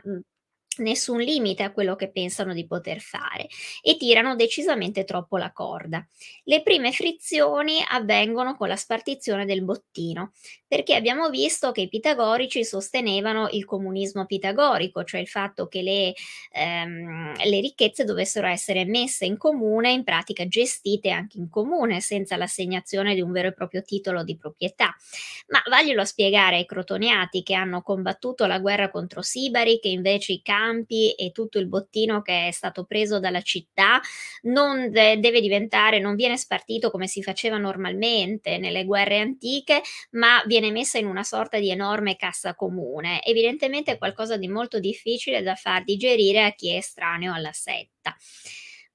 nessun limite a quello che pensano di poter fare e tirano decisamente troppo la corda. Le prime frizioni avvengono con la spartizione del bottino, perché abbiamo visto che i pitagorici sostenevano il comunismo pitagorico, cioè il fatto che le, ehm, le ricchezze dovessero essere messe in comune, in pratica gestite anche in comune, senza l'assegnazione di un vero e proprio titolo di proprietà. Ma vaglielo a spiegare ai crotoniati che hanno combattuto la guerra contro Sibari, che invece i campi campi e tutto il bottino che è stato preso dalla città non deve diventare, non viene spartito come si faceva normalmente nelle guerre antiche, ma viene messa in una sorta di enorme cassa comune. Evidentemente è qualcosa di molto difficile da far digerire a chi è estraneo alla setta.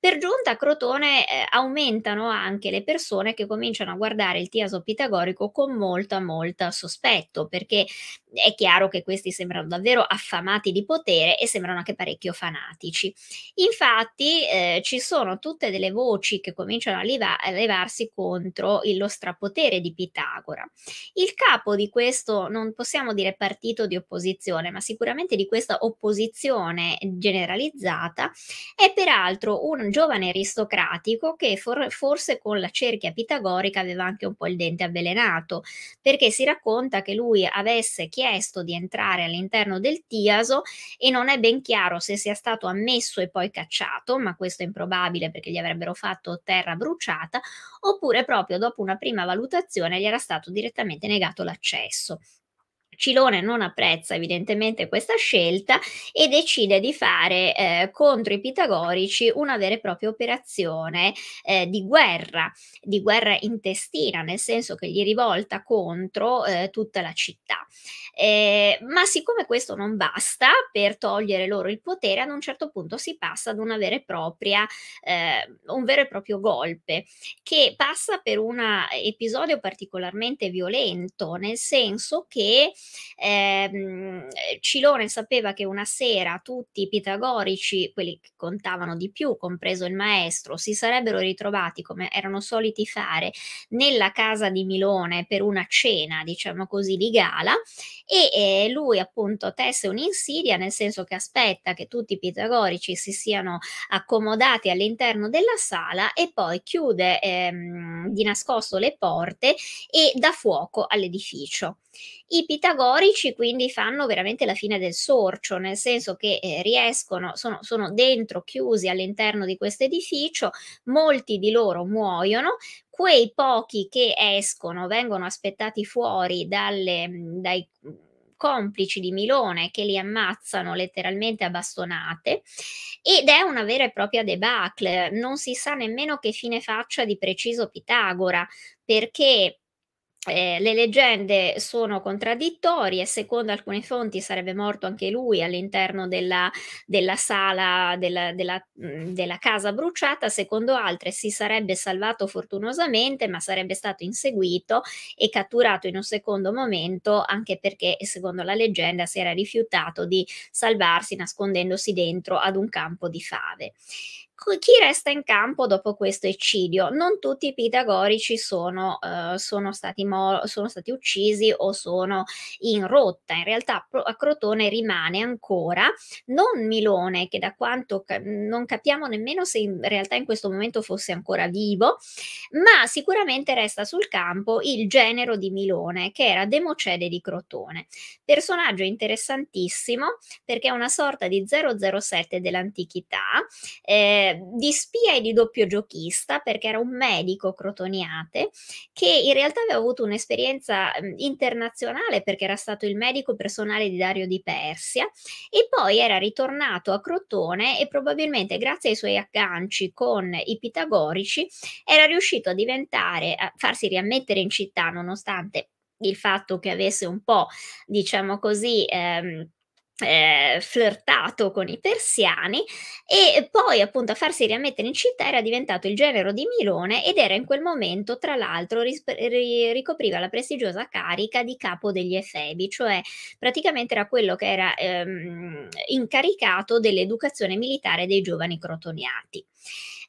Per giunta a Crotone eh, aumentano anche le persone che cominciano a guardare il Tiaso pitagorico con molta, molta sospetto, perché è chiaro che questi sembrano davvero affamati di potere e sembrano anche parecchio fanatici. Infatti eh, ci sono tutte delle voci che cominciano a, leva- a levarsi contro il, lo strapotere di Pitagora. Il capo di questo, non possiamo dire partito di opposizione, ma sicuramente di questa opposizione generalizzata, è peraltro un giovane aristocratico che for- forse con la cerchia pitagorica aveva anche un po' il dente avvelenato, perché si racconta che lui avesse chiesto di entrare all'interno del Tiaso e non è ben chiaro se sia stato ammesso e poi cacciato, ma questo è improbabile perché gli avrebbero fatto terra bruciata, oppure proprio dopo una prima valutazione gli era stato direttamente negato l'accesso. Cilone non apprezza evidentemente questa scelta e decide di fare eh, contro i pitagorici una vera e propria operazione eh, di guerra, di guerra intestina, nel senso che gli rivolta contro eh, tutta la città. Eh, ma siccome questo non basta per togliere loro il potere, ad un certo punto si passa ad una vera e propria, eh, un vero e proprio golpe che passa per un episodio particolarmente violento, nel senso che Ehm, eh, Cilone sapeva che una sera tutti i pitagorici, quelli che contavano di più, compreso il maestro, si sarebbero ritrovati, come erano soliti fare, nella casa di Milone per una cena, diciamo così, di gala e eh, lui appunto tesse un'insidia, nel senso che aspetta che tutti i pitagorici si siano accomodati all'interno della sala e poi chiude ehm, di nascosto le porte e dà fuoco all'edificio. I pitagorici quindi fanno veramente la fine del sorcio, nel senso che eh, riescono, sono, sono dentro, chiusi all'interno di questo edificio, molti di loro muoiono, quei pochi che escono vengono aspettati fuori dalle, dai complici di Milone che li ammazzano letteralmente a bastonate ed è una vera e propria debacle, non si sa nemmeno che fine faccia di preciso Pitagora perché eh, le leggende sono contraddittorie, secondo alcune fonti sarebbe morto anche lui all'interno della, della sala della, della, mm, della, casa bruciata, secondo altre si sarebbe salvato fortunosamente ma sarebbe stato inseguito e catturato in un secondo momento anche perché secondo la leggenda si era rifiutato di salvarsi nascondendosi dentro ad un campo di fave chi resta in campo dopo questo eccidio? Non tutti i pitagorici sono, uh, sono, stati, sono stati, uccisi o sono in rotta. In realtà a Crotone rimane ancora non Milone, che da quanto ca non capiamo nemmeno se in realtà in questo momento fosse ancora vivo, ma sicuramente resta sul campo il genero di Milone, che era Democede di Crotone. Personaggio interessantissimo perché è una sorta di 007 dell'antichità. Eh, di spia e di doppio giochista, perché era un medico crotoniate che in realtà aveva avuto un'esperienza internazionale perché era stato il medico personale di Dario di Persia e poi era ritornato a Crotone e probabilmente grazie ai suoi agganci con i pitagorici era riuscito a diventare, a farsi riammettere in città nonostante il fatto che avesse un po', diciamo così, ehm, eh, flirtato con i persiani e poi appunto a farsi riammettere in città era diventato il genero di Milone ed era in quel momento tra l'altro ris- ri- ricopriva la prestigiosa carica di capo degli Efebi, cioè praticamente era quello che era ehm, incaricato dell'educazione militare dei giovani crotoniati.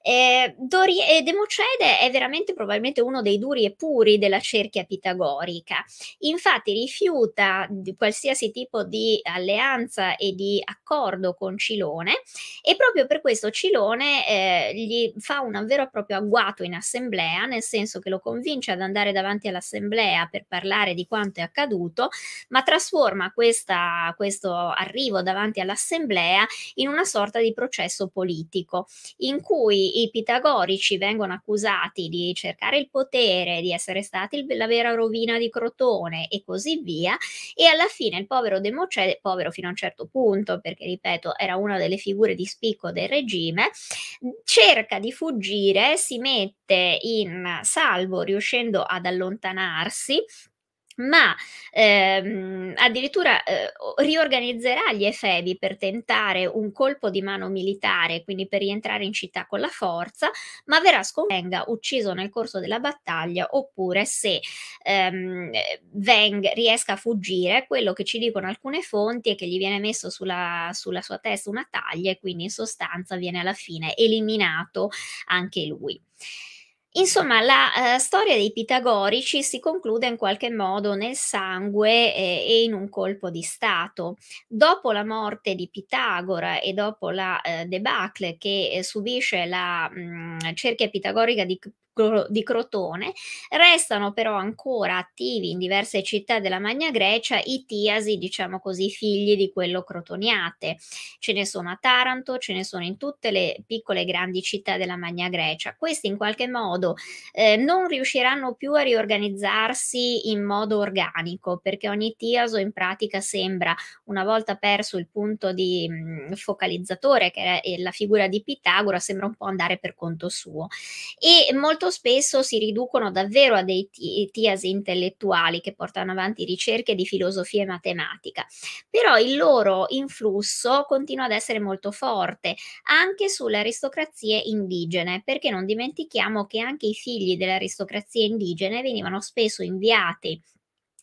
Eh, Dori- eh, Democede è veramente probabilmente uno dei duri e puri della cerchia pitagorica, infatti rifiuta qualsiasi tipo di alleanza e di accordo con Cilone e proprio per questo Cilone eh, gli fa un vero e proprio agguato in assemblea, nel senso che lo convince ad andare davanti all'assemblea per parlare di quanto è accaduto, ma trasforma questa, questo arrivo davanti all'assemblea in una sorta di processo politico in cui i, pitagorici vengono accusati di cercare il potere, di essere stati il, la vera rovina di Crotone e così via, e alla fine il povero Democede, povero fino a un certo punto, perché ripeto era una delle figure di spicco del regime, cerca di fuggire, si mette in salvo riuscendo ad allontanarsi ma ehm, addirittura eh, riorganizzerà gli efebi per tentare un colpo di mano militare, quindi per rientrare in città con la forza, ma verrà venga ucciso nel corso della battaglia oppure se ehm, Veng riesca a fuggire, quello che ci dicono alcune fonti è che gli viene messo sulla, sulla sua testa una taglia e quindi in sostanza viene alla fine eliminato anche lui. Insomma, la eh, storia dei pitagorici si conclude in qualche modo nel sangue eh, e in un colpo di Stato. Dopo la morte di Pitagora e dopo la eh, debacle che eh, subisce la mh, mm, cerchia pitagorica di di Crotone, restano però ancora attivi in diverse città della Magna Grecia i tiasi, diciamo così, figli di quello crotoniate. Ce ne sono a Taranto, ce ne sono in tutte le piccole e grandi città della Magna Grecia. Questi in qualche modo eh, non riusciranno più a riorganizzarsi in modo organico, perché ogni tiaso in pratica sembra, una volta perso il punto di mh, mm, focalizzatore, che è la figura di Pitagora, sembra un po' andare per conto suo. E molto molto spesso si riducono davvero a dei tiasi intellettuali che portano avanti ricerche di filosofia e matematica, però il loro influsso continua ad essere molto forte anche sulle aristocrazie indigene, perché non dimentichiamo che anche i figli delle aristocrazie indigene venivano spesso inviati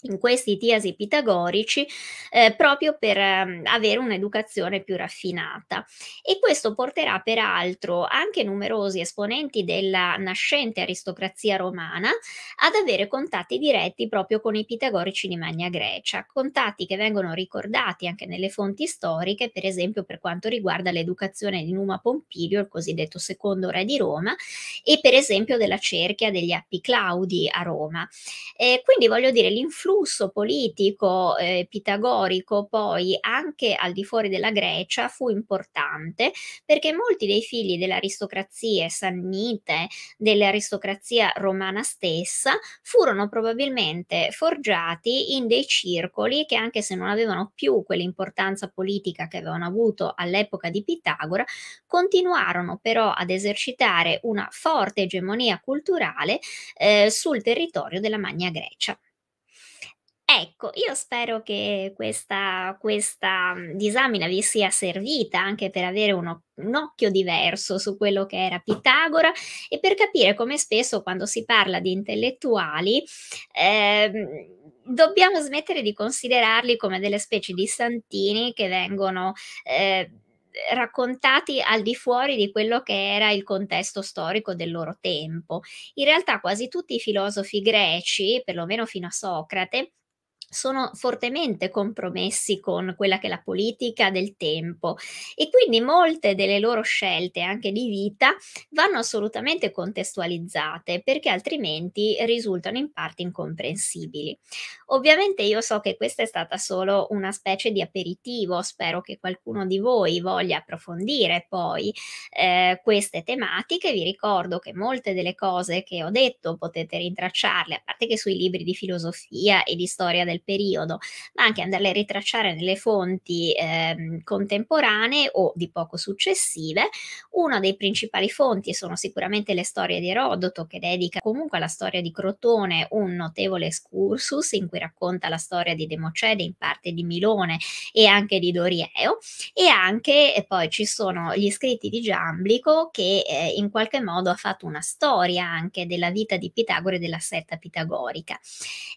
in questi tiasi pitagorici eh, proprio per eh, avere un'educazione più raffinata e questo porterà peraltro anche numerosi esponenti della nascente aristocrazia romana ad avere contatti diretti proprio con i pitagorici di Magna Grecia, contatti che vengono ricordati anche nelle fonti storiche, per esempio per quanto riguarda l'educazione di Numa Pompilio, il cosiddetto secondo re di Roma, e per esempio della cerchia degli Appi Claudi a Roma. Eh, quindi voglio dire l'influenza flusso politico eh, pitagorico poi anche al di fuori della Grecia fu importante perché molti dei figli delle aristocrazie sannite, dell'aristocrazia romana stessa, furono probabilmente forgiati in dei circoli che anche se non avevano più quell'importanza politica che avevano avuto all'epoca di Pitagora, continuarono però ad esercitare una forte egemonia culturale eh, sul territorio della Magna Grecia. Ecco, io spero che questa, questa mhmm, disamina vi sia servita anche per avere uno, un occhio diverso su quello che era Pitagora e per capire come spesso quando si parla di intellettuali eh, dobbiamo smettere di considerarli come delle specie di santini che vengono... Eh, raccontati al di fuori di quello che era il contesto storico del loro tempo. In realtà quasi tutti i filosofi greci, perlomeno fino a Socrate, sono fortemente compromessi con quella che è la politica del tempo e quindi molte delle loro scelte anche di vita vanno assolutamente contestualizzate perché altrimenti risultano in parte incomprensibili. Ovviamente io so che questa è stata solo una specie di aperitivo, spero che qualcuno di voi voglia approfondire poi eh, queste tematiche, vi ricordo che molte delle cose che ho detto potete rintracciarle, a parte che sui libri di filosofia e di storia del del periodo, ma anche andarle a ritracciare nelle fonti eh, contemporanee o di poco successive. Una dei principali fonti sono sicuramente le storie di Erodoto, che dedica comunque alla storia di Crotone un notevole excursus in cui racconta la storia di Democede, in parte di Milone e anche di Dorieo, e anche e poi ci sono gli scritti di Giamblico che eh, in qualche modo ha fatto una storia anche della vita di Pitagora e della setta pitagorica.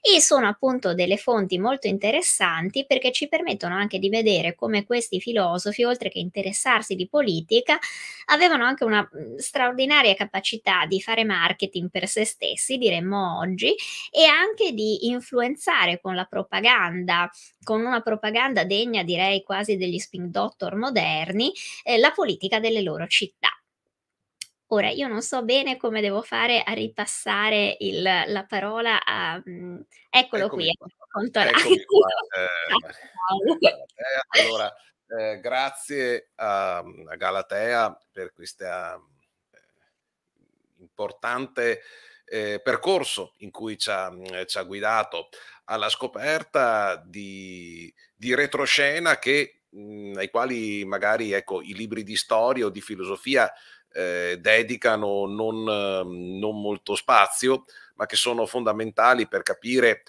E sono appunto delle fonti fonti molto interessanti perché ci permettono anche di vedere come questi filosofi, oltre che interessarsi di politica, avevano anche una mm, straordinaria capacità di fare marketing per se stessi, diremmo oggi, e anche di influenzare con la propaganda, con una propaganda degna direi quasi degli spin doctor moderni, eh, la politica delle loro città. Ora, io non so bene come devo fare a ripassare il, la parola a... Mhmm, eccolo Eccomi qui, ecco, conto [laughs] eh, eh, allora, eh, grazie a, mhmm, a, Galatea per questo eh, importante eh, percorso in cui ci ha, mhmm, ci ha, guidato alla scoperta di, di retroscena che, mh, ai quali magari ecco, i libri di storia o di filosofia eh, dedicano non, ehm, non, molto spazio, ma che sono fondamentali per capire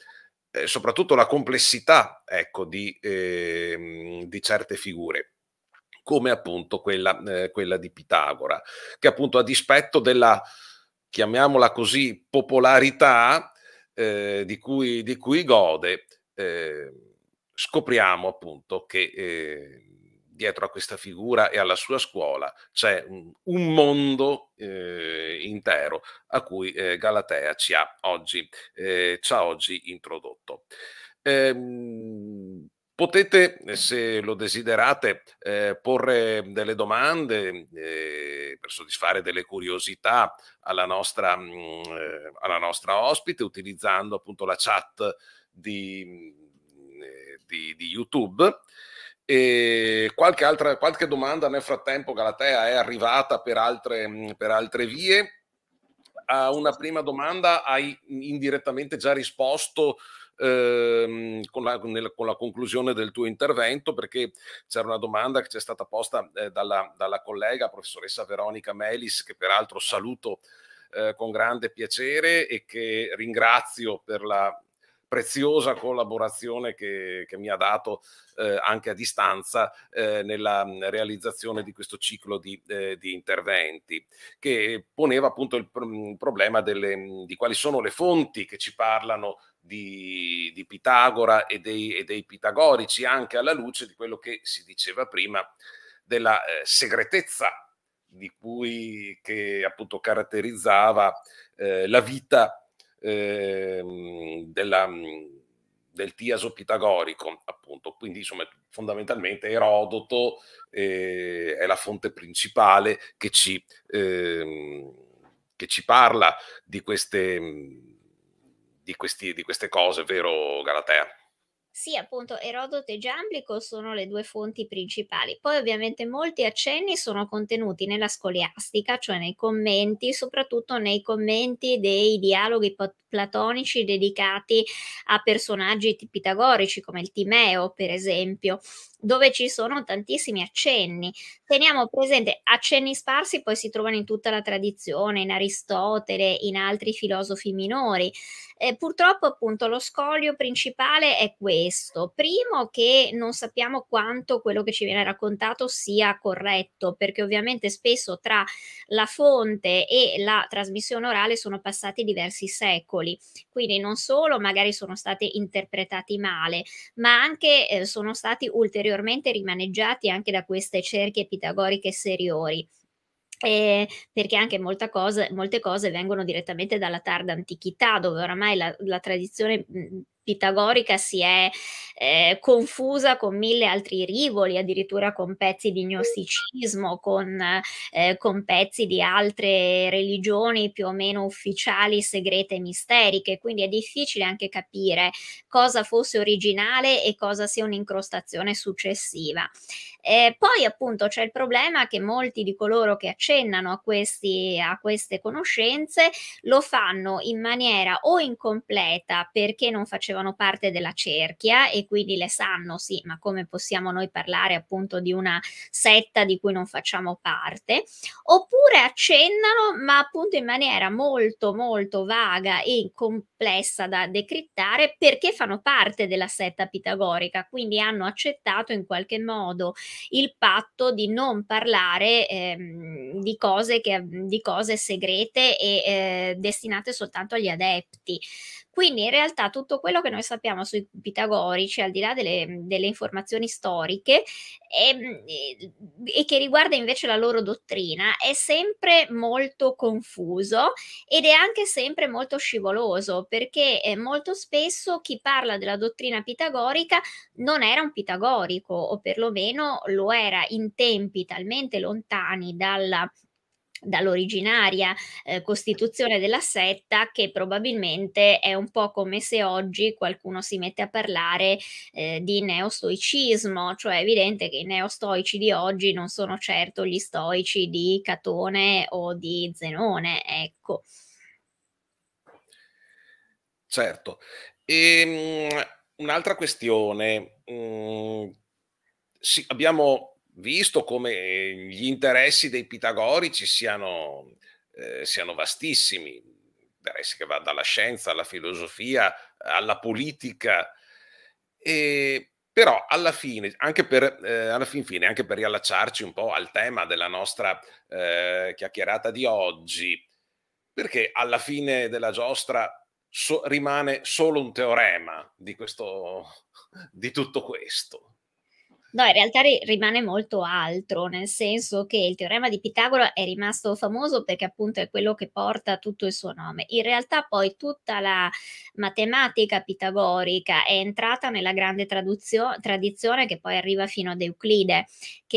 eh, soprattutto la complessità ecco, di, eh, di certe figure come appunto quella, eh, quella, di Pitagora, che appunto a dispetto della, chiamiamola così, popolarità eh, di, cui, di, cui, gode, eh, scopriamo appunto che eh, dietro a questa figura e alla sua scuola c'è un, mondo eh, intero a cui eh, Galatea ci ha oggi, eh, ci ha oggi introdotto. Ehm, Potete, se lo desiderate, eh, porre delle domande eh, per soddisfare delle curiosità alla nostra, mh, mm, eh, alla nostra, ospite utilizzando appunto la chat di, mm, eh, di, di YouTube. E qualche, altra, qualche domanda nel frattempo, Galatea, è arrivata per altre, per altre vie. A una prima domanda hai indirettamente già risposto Ehm, con, la, nel, con, la, conclusione del tuo intervento, perché c'era una domanda che ci è stata posta eh, dalla, dalla, collega professoressa Veronica Melis, che peraltro saluto eh, con grande piacere e che ringrazio per la preziosa collaborazione che, che mi ha dato eh, anche a distanza eh, nella mm, realizzazione di questo ciclo di, eh, di interventi, che poneva appunto il, mm, problema delle, mm, di quali sono le fonti che ci parlano di, di, Pitagora e dei, e dei, pitagorici, anche alla luce di quello che si diceva prima della eh, segretezza di cui che appunto caratterizzava eh, la vita Ehm, della, mm, del Tiaso pitagorico, appunto. Quindi, insomma, fondamentalmente Erodoto eh, è la fonte principale che ci, eh, che ci parla di queste, mm, di, questi, di queste cose, vero Galatea? Sì, appunto, Erodoto e Giamblico sono le due fonti principali. Poi ovviamente molti accenni sono contenuti nella scoliastica, cioè nei commenti, soprattutto nei commenti dei dialoghi platonici dedicati a personaggi pitagorici come il Timeo, per esempio, dove ci sono tantissimi accenni. Teniamo presente, accenni sparsi poi si trovano in tutta la tradizione, in Aristotele, in altri filosofi minori. Eh, purtroppo appunto lo scoglio principale è questo. Primo che non sappiamo quanto quello che ci viene raccontato sia corretto, perché ovviamente spesso tra la fonte e la trasmissione orale sono passati diversi secoli, quindi non solo magari sono stati interpretati male, ma anche eh, sono stati ulteriormente ulteriormente rimaneggiati anche da queste cerchie pitagoriche seriori. Eh, perché anche cose, molte cose vengono direttamente dalla tarda antichità, dove oramai la, la tradizione mh, pitagorica si è eh, confusa con mille altri rivoli, addirittura con pezzi di gnosticismo, con, eh, con, pezzi di altre religioni più o meno ufficiali, segrete, misteriche, quindi è difficile anche capire cosa fosse originale e cosa sia un'incrostazione successiva. Eh, poi appunto c'è il problema che molti di coloro che accennano a, questi, a queste conoscenze lo fanno in maniera o incompleta perché non facevano facevano parte della cerchia e quindi le sanno, sì, ma come possiamo noi parlare appunto di una setta di cui non facciamo parte? Oppure accennano, ma appunto in maniera molto molto vaga e complessa da decrittare perché fanno parte della setta pitagorica, quindi hanno accettato in qualche modo il patto di non parlare ehm, di, cose che, di, cose segrete e eh, destinate soltanto agli adepti. Quindi in realtà tutto quello che noi sappiamo sui pitagorici, al di là delle, mhmm, delle informazioni storiche, ehm, e, e, che riguarda invece la loro dottrina, è sempre molto confuso ed è anche sempre molto scivoloso, perché eh, molto spesso chi parla della dottrina pitagorica non era un pitagorico, o perlomeno lo era in tempi talmente lontani dalla dall'originaria eh, costituzione della setta che probabilmente è un po' come se oggi qualcuno si mette a parlare eh, di neostoicismo, cioè è evidente che i neostoici di oggi non sono certo gli stoici di Catone o di Zenone, ecco. Certo. E, um, un'altra questione, um, sì, abbiamo visto come ehm, gli interessi dei pitagorici siano, eh, siano vastissimi, interessi che va dalla scienza alla filosofia, alla politica, e, però alla fine, anche per, eh, alla fin fine, anche per riallacciarci un po' al tema della nostra eh, chiacchierata di oggi, perché alla fine della giostra so, rimane solo un teorema di, questo, di tutto questo? No, in realtà ri- rimane molto altro, nel senso che il teorema di Pitagora è rimasto famoso perché appunto è quello che porta tutto il suo nome. In realtà poi tutta la matematica pitagorica è entrata nella grande tradizio- tradizione che poi arriva fino ad Euclide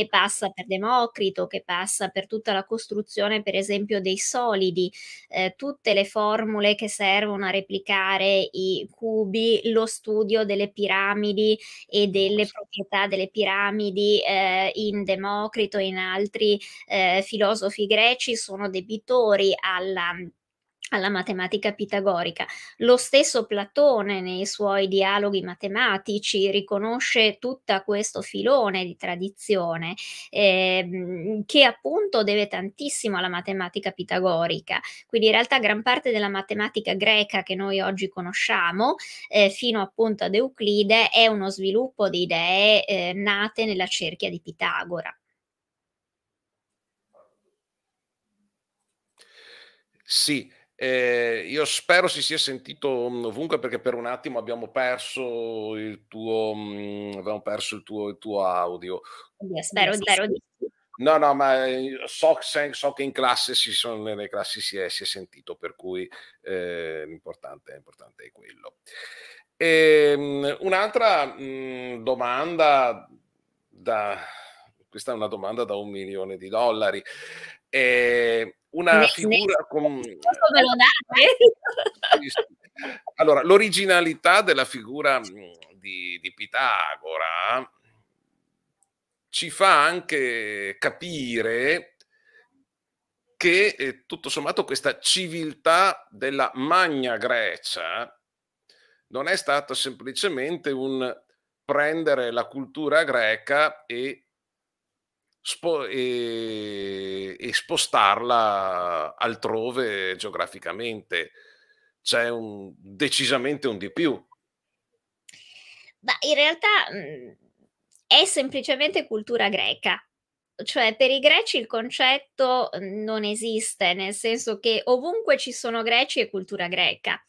che passa per Democrito, che passa per tutta la costruzione, per esempio, dei solidi, eh, tutte le formule che servono a replicare i cubi, lo studio delle piramidi e delle proprietà delle piramidi eh, in Democrito e in altri eh, filosofi greci sono debitori alla alla matematica pitagorica. Lo stesso Platone nei suoi dialoghi matematici riconosce tutto questo filone di tradizione eh, che appunto deve tantissimo alla matematica pitagorica. Quindi in realtà gran parte della matematica greca che noi oggi conosciamo, eh, fino appunto ad Euclide, è uno sviluppo di idee eh, nate nella cerchia di Pitagora. Sì, eh, io spero si sia sentito mhmm, ovunque perché per un attimo abbiamo perso il tuo, mh, mhmm, perso il tuo, il tuo audio. Spero, spero di No, no, ma ehm, so, so che in classe si sono, nelle classi si è, si è sentito, per cui eh, l'importante, l'importante, è quello. E, ehm, mh, un'altra mh, mhmm, domanda da... Questa è una domanda da un milione di dollari. E, ehm, una ne, figura ne, con... Ve [laughs] lo date? allora, l'originalità della figura mm, di, di Pitagora ci fa anche capire che eh, tutto sommato questa civiltà della Magna Grecia non è stata semplicemente un prendere la cultura greca e spo- e, e spostarla altrove geograficamente. C'è un, decisamente un di più. Ma in realtà mh, mhmm, è semplicemente cultura greca. Cioè, per i greci il concetto mhmm, non esiste, nel senso che ovunque ci sono greci è cultura greca.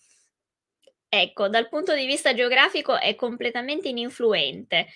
Ecco, dal punto di vista geografico è completamente ininfluente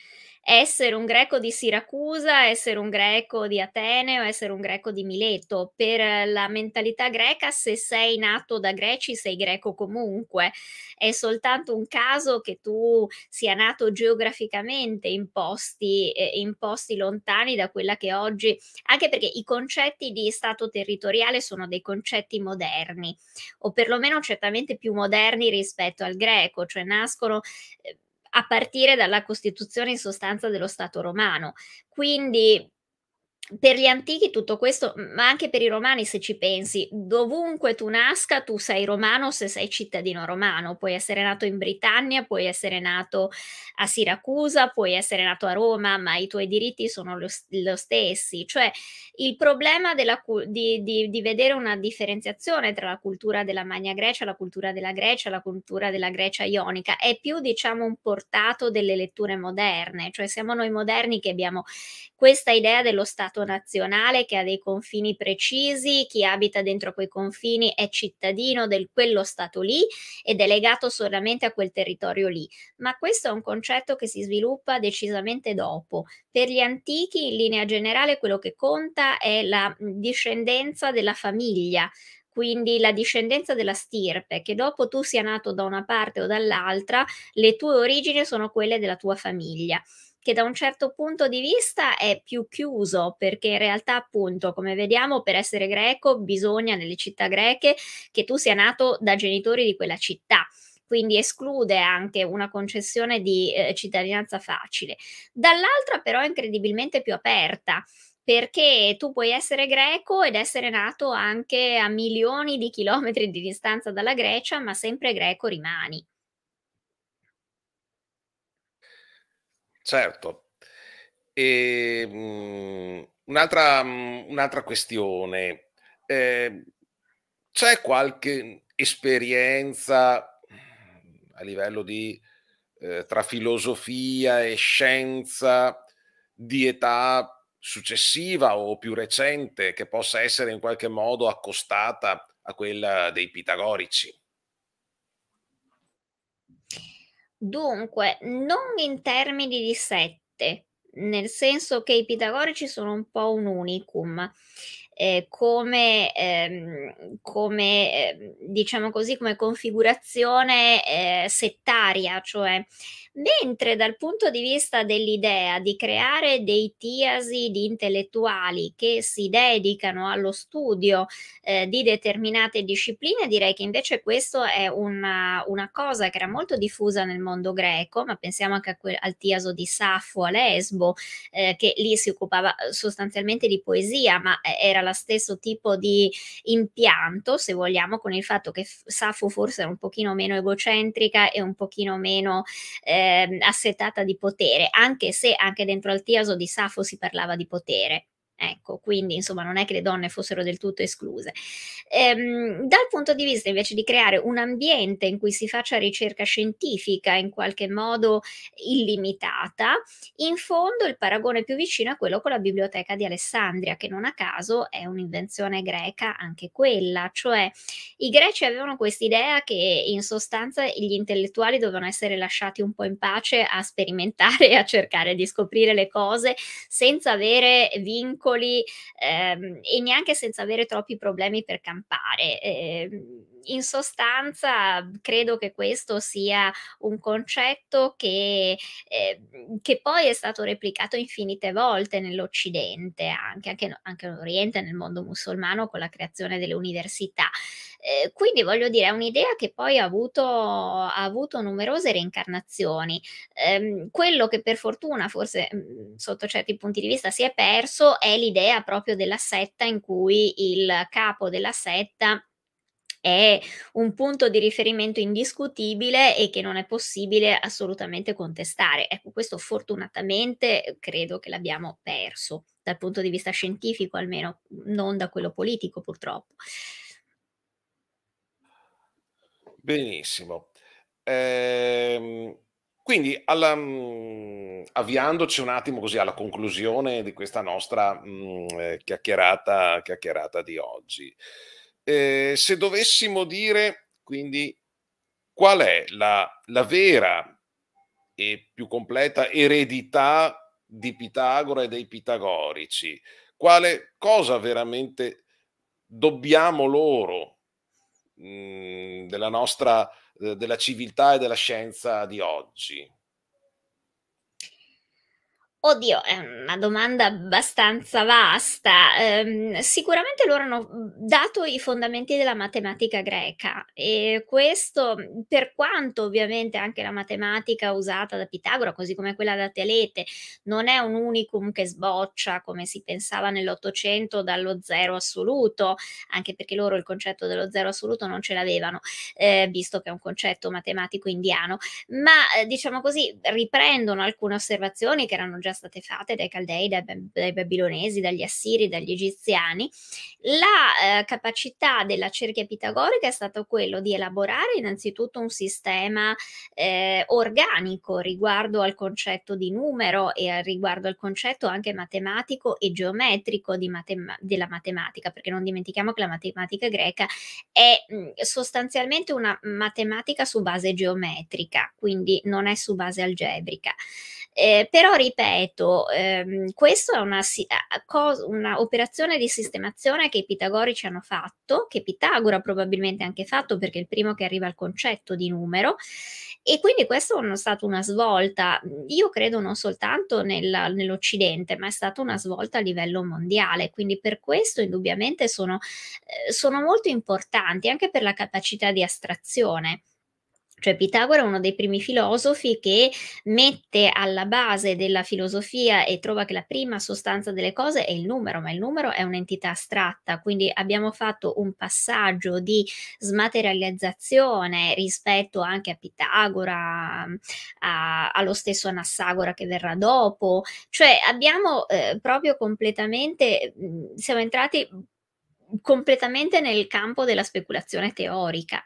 essere un greco di Siracusa, essere un greco di Atene o essere un greco di Mileto. Per la mentalità greca, se sei nato da greci, sei greco comunque. È soltanto un caso che tu sia nato geograficamente in posti, eh, in posti lontani da quella che oggi, anche perché i concetti di stato territoriale sono dei concetti moderni, o perlomeno certamente più moderni rispetto al greco, cioè nascono. Eh, a partire dalla costituzione in sostanza dello Stato romano. Quindi per gli antichi tutto questo, ma anche per i romani se ci pensi, dovunque tu nasca tu sei romano se sei cittadino romano, puoi essere nato in Britannia, puoi essere nato a Siracusa, puoi essere nato a Roma, ma i tuoi diritti sono lo, lo stessi. Cioè il problema della, di, di, di, vedere una differenziazione tra la cultura della Magna Grecia, la cultura della Grecia, la cultura della Grecia ionica è più diciamo un portato delle letture moderne, cioè siamo noi moderni che abbiamo questa idea dello Stato territorio nazionale che ha dei confini precisi, chi abita dentro quei confini è cittadino di quello Stato lì ed è legato solamente a quel territorio lì. Ma questo è un concetto che si sviluppa decisamente dopo. Per gli antichi, in linea generale, quello che conta è la discendenza della famiglia, quindi la discendenza della stirpe, che dopo tu sia nato da una parte o dall'altra, le tue origini sono quelle della tua famiglia che da un certo punto di vista è più chiuso, perché in realtà, appunto, come vediamo, per essere greco bisogna nelle città greche che tu sia nato da genitori di quella città quindi esclude anche una concessione di eh, cittadinanza facile. Dall'altra però è incredibilmente più aperta perché tu puoi essere greco ed essere nato anche a milioni di chilometri di distanza dalla Grecia, ma sempre greco rimani. Certo. E, ehm, mh, un'altra, mh, mhmm, un'altra, questione. Eh, c'è qualche esperienza a livello di eh, tra filosofia e scienza di età successiva o più recente che possa essere in qualche modo accostata a quella dei pitagorici? Dunque, non in termini di sette, nel senso che i pitagorici sono un po' un unicum, eh, come, ehm, come eh, diciamo così, come configurazione eh, settaria, cioè mentre dal punto di vista dell'idea di creare dei tiasi di intellettuali che si dedicano allo studio eh, di determinate discipline, direi che invece questo è una, una, cosa che era molto diffusa nel mondo greco, ma pensiamo anche quel, al tiaso di Saffo a Lesbo, eh, che lì si occupava sostanzialmente di poesia, ma era lo stesso tipo di impianto, se vogliamo, con il fatto che Saffo forse era un pochino meno egocentrica e un pochino meno... Eh, eh, assetata di potere, anche se anche dentro al Tiaso di Safo si parlava di potere. Ecco, quindi insomma non è che le donne fossero del tutto escluse. Ehm, dal punto di vista invece di creare un ambiente in cui si faccia ricerca scientifica in qualche modo illimitata, in fondo il paragone più vicino è quello con la biblioteca di Alessandria, che non a caso è un'invenzione greca anche quella, cioè i greci avevano quest'idea che in sostanza gli intellettuali dovevano essere lasciati un po' in pace a sperimentare e a cercare di scoprire le cose senza avere vincoli piccoli ehm, e neanche senza avere troppi problemi per campare. Eh, in sostanza credo che questo sia un concetto che, eh, che poi è stato replicato infinite volte nell'Occidente, anche, anche, anche in Oriente, nel mondo musulmano, con la creazione delle università. Eh, quindi voglio dire, è un'idea che poi ha avuto, ha avuto numerose reincarnazioni. Eh, quello che per fortuna, forse mm, sotto certi punti di vista, si è perso è l'idea proprio della setta in cui il capo della setta è un punto di riferimento indiscutibile e che non è possibile assolutamente contestare. Ecco, questo fortunatamente credo che l'abbiamo perso dal punto di vista scientifico almeno, non da quello politico purtroppo. Benissimo. Ehm, quindi alla, mh, mhmm, avviandoci un attimo così alla conclusione di questa nostra mh, mhmm, eh, chiacchierata, chiacchierata di oggi, eh, se dovessimo dire quindi qual è la, la vera e più completa eredità di Pitagora e dei pitagorici, quale cosa veramente dobbiamo loro della nostra, della civiltà e della scienza di oggi. Oddio, è una domanda abbastanza vasta. Ehm, sicuramente loro hanno dato i fondamenti della matematica greca e questo per quanto ovviamente anche la matematica usata da Pitagora, così come quella da Telete, non è un unicum che sboccia come si pensava nell'Ottocento dallo zero assoluto, anche perché loro il concetto dello zero assoluto non ce l'avevano, eh, visto che è un concetto matematico indiano, ma eh, diciamo così riprendono alcune osservazioni che erano già già state fatte dai Caldei, dai, dai Babilonesi, dagli Assiri, dagli Egiziani, la eh, capacità della cerchia pitagorica è stata quella di elaborare innanzitutto un sistema eh, organico riguardo al concetto di numero e riguardo al concetto anche matematico e geometrico matema della matematica, perché non dimentichiamo che la matematica greca è mm, sostanzialmente una matematica su base geometrica, quindi non è su base algebrica. Eh, però ripeto, ehm, questa è una, eh, una operazione di sistemazione che i pitagorici hanno fatto, che Pitagora probabilmente ha anche fatto perché è il primo che arriva al concetto di numero, e quindi questa è stata una svolta, mhmm, io credo non soltanto nell'Occidente, ma è stata una svolta a livello mondiale, quindi per questo indubbiamente sono, eh, sono molto importanti anche per la capacità di astrazione. Cioè Pitagora è uno dei primi filosofi che mette alla base della filosofia e trova che la prima sostanza delle cose è il numero, ma il numero è un'entità astratta, quindi abbiamo fatto un passaggio di smaterializzazione rispetto anche a Pitagora, a, allo stesso Anassagora che verrà dopo, cioè abbiamo eh, proprio completamente, mm, siamo entrati completamente nel campo della speculazione teorica.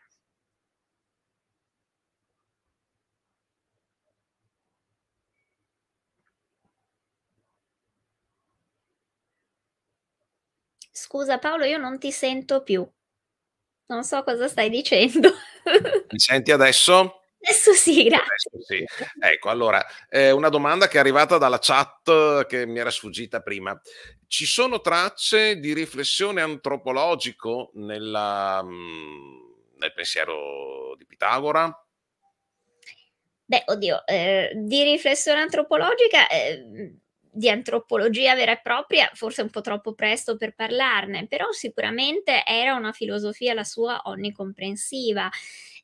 Scusa Paolo, io non ti sento più. Non so cosa stai dicendo. [laughs] Mi senti adesso? Adesso sì, grazie. Adesso sì. Ecco, allora, eh, una domanda che è arrivata dalla chat eh, che mi era sfuggita prima. Ci sono tracce di riflessione antropologico nella, mm, nel pensiero di Pitagora? Beh, oddio, eh, di riflessione antropologica... Eh, di antropologia vera e propria, forse un po' troppo presto per parlarne, però sicuramente era una filosofia la sua onnicomprensiva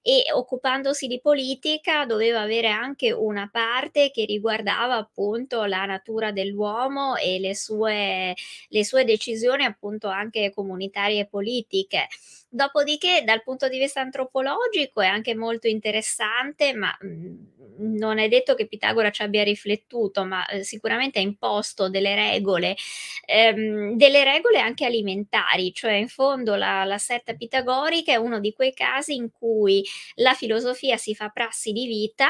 e occupandosi di politica doveva avere anche una parte che riguardava appunto la natura dell'uomo e le sue, le sue decisioni appunto anche comunitarie e politiche. Dopodiché, dal punto di vista antropologico, è anche molto interessante, ma mm, non è detto che Pitagora ci abbia riflettuto, ma eh, sicuramente ha imposto delle regole, ehm, delle regole anche alimentari, cioè in fondo la, la setta pitagorica è uno di quei casi in cui la filosofia si fa prassi di vita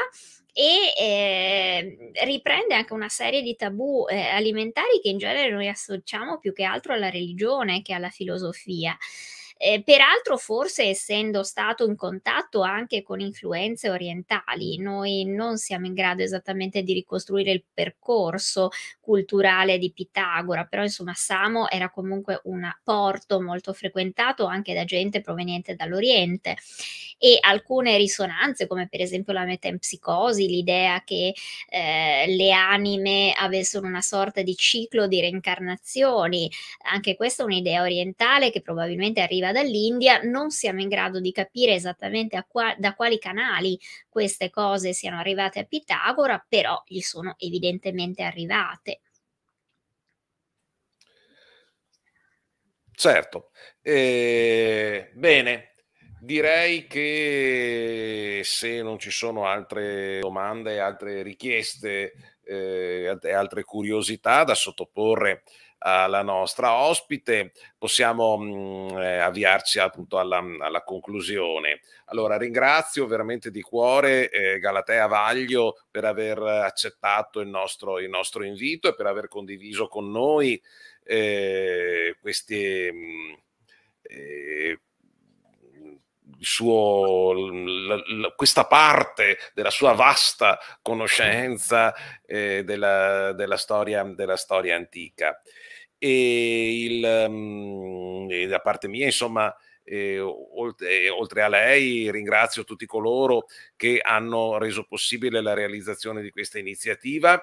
e eh, riprende anche una serie di tabù eh, alimentari che in genere noi associamo più che altro alla religione che alla filosofia. Eh, peraltro, forse essendo stato in contatto anche con influenze orientali, noi non siamo in grado esattamente di ricostruire il percorso culturale di Pitagora, però insomma Samo era comunque un porto molto frequentato anche da gente proveniente dall'Oriente e alcune risonanze, come per esempio la metempsicosi, l'idea che eh, le anime avessero una sorta di ciclo di reincarnazioni, anche questa è un'idea orientale che probabilmente arriva dall'India, non siamo in grado di capire esattamente qua, da quali canali queste cose siano arrivate a Pitagora, però gli sono evidentemente arrivate. Certo, eh, bene, direi che se non ci sono altre domande, altre richieste, eh, altre curiosità da sottoporre alla nostra ospite, possiamo mm, eh, avviarci appunto alla, alla, conclusione. Allora ringrazio veramente di cuore eh, Galatea Vaglio per aver accettato il nostro, il nostro invito e per aver condiviso con noi eh, queste... Mh, mm, eh, suo, la, la, questa parte della sua vasta conoscenza eh, della, della, storia, della, storia, antica. E, il, um, e da parte mia, insomma, e oltre, e oltre, a lei ringrazio tutti coloro che hanno reso possibile la realizzazione di questa iniziativa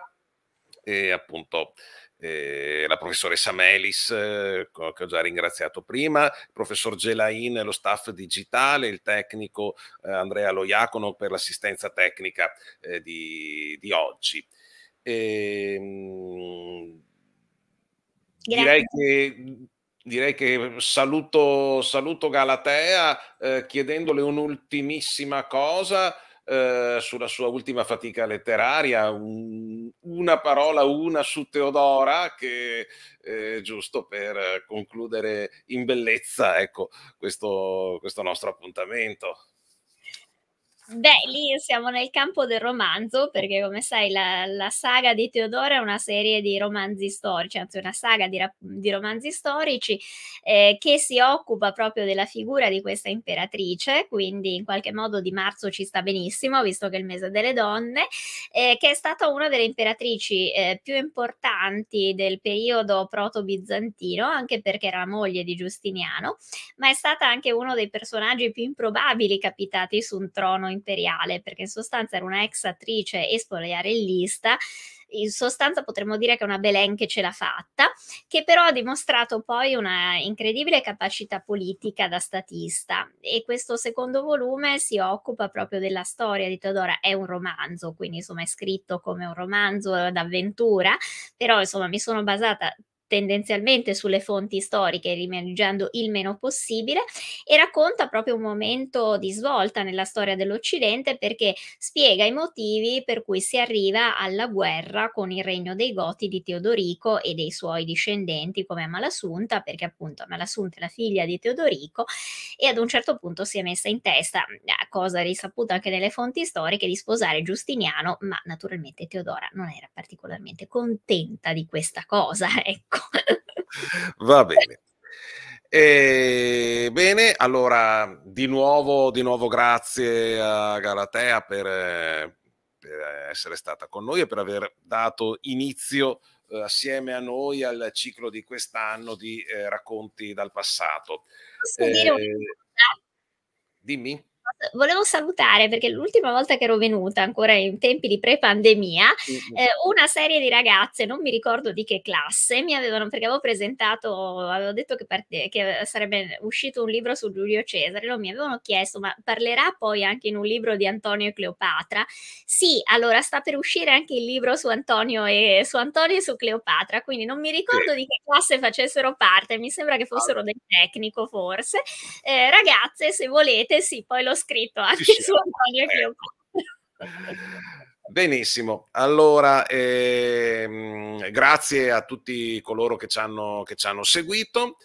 e appunto eh, la professoressa Melis, eh, che ho già ringraziato prima, il professor Gelain, lo staff digitale, il tecnico eh, Andrea Loiacono per l'assistenza tecnica eh, di, di, oggi. E, ehm, mh, direi che direi che saluto, saluto Galatea eh, chiedendole un'ultimissima cosa. Eh, sulla sua ultima fatica letteraria, un, una parola, una su Teodora, che eh, giusto per concludere in bellezza ecco, questo, questo nostro appuntamento. Beh, lì siamo nel campo del romanzo, perché come sai la, la, saga di Teodoro è una serie di romanzi storici, anzi una saga di, di romanzi storici eh, che si occupa proprio della figura di questa imperatrice, quindi in qualche modo di marzo ci sta benissimo, visto che è il mese delle donne, eh, che è stata una delle imperatrici eh, più importanti del periodo proto-bizantino, anche perché era moglie di Giustiniano, ma è stata anche uno dei personaggi più improbabili capitati su un trono in imperiale, perché in sostanza era una ex attrice e spogliarellista in sostanza potremmo dire che è una Belen che ce l'ha fatta, che però ha dimostrato poi una incredibile capacità politica da statista e questo secondo volume si occupa proprio della storia di Teodora, è un romanzo, quindi insomma è scritto come un romanzo d'avventura, però insomma mi sono basata tendenzialmente sulle fonti storiche, rimaneggiando il meno possibile, e racconta proprio un momento di svolta nella storia dell'Occidente perché spiega i motivi per cui si arriva alla guerra con il regno dei Goti di Teodorico e dei suoi discendenti come Malasunta, perché appunto Malasunta è la figlia di Teodorico e ad un certo punto si è messa in testa, eh, cosa risaputa anche nelle fonti storiche, di sposare Giustiniano, ma naturalmente Teodora non era particolarmente contenta di questa cosa, [laughs] ecco. [laughs] Va bene. E, ehm, bene, allora di nuovo, di nuovo grazie a Galatea per, per essere stata con noi e per aver dato inizio eh, assieme a noi al ciclo di quest'anno di eh, racconti dal passato. Posso eh, dire un... Eh, eh? Dimmi volevo salutare perché l'ultima volta che ero venuta, ancora in tempi di pre-pandemia, eh, una serie di ragazze, non mi ricordo di che classe, mi avevano, perché avevo presentato, avevo detto che, parte, che sarebbe uscito un libro su Giulio Cesare, loro mi avevano chiesto, ma parlerà poi anche in un libro di Antonio e Cleopatra? Sì, allora sta per uscire anche il libro su Antonio e su, Antonio e su Cleopatra, quindi non mi ricordo di che classe facessero parte, mi sembra che ah. fossero del tecnico forse. Eh, ragazze, se volete, sì, poi lo scritto anche sì, su Antonio Chioco. Eh. Benissimo, allora ehm, grazie a tutti coloro che ci hanno, che ci hanno seguito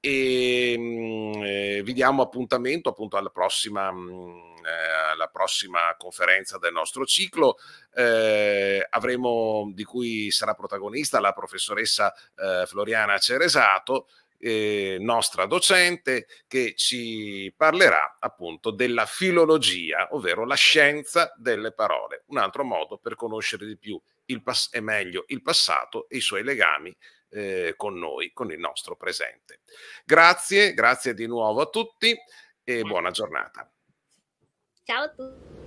e ehm, eh, vi diamo appuntamento appunto alla prossima, mm, eh, alla prossima conferenza del nostro ciclo. Eh, avremo, di cui sarà protagonista la professoressa eh, Floriana Ceresato eh, nostra docente che ci parlerà appunto della filologia, ovvero la scienza delle parole, un altro modo per conoscere di più e meglio il passato e i suoi legami eh, con noi, con il nostro presente. Grazie, grazie di nuovo a tutti e buona giornata. Ciao a tutti.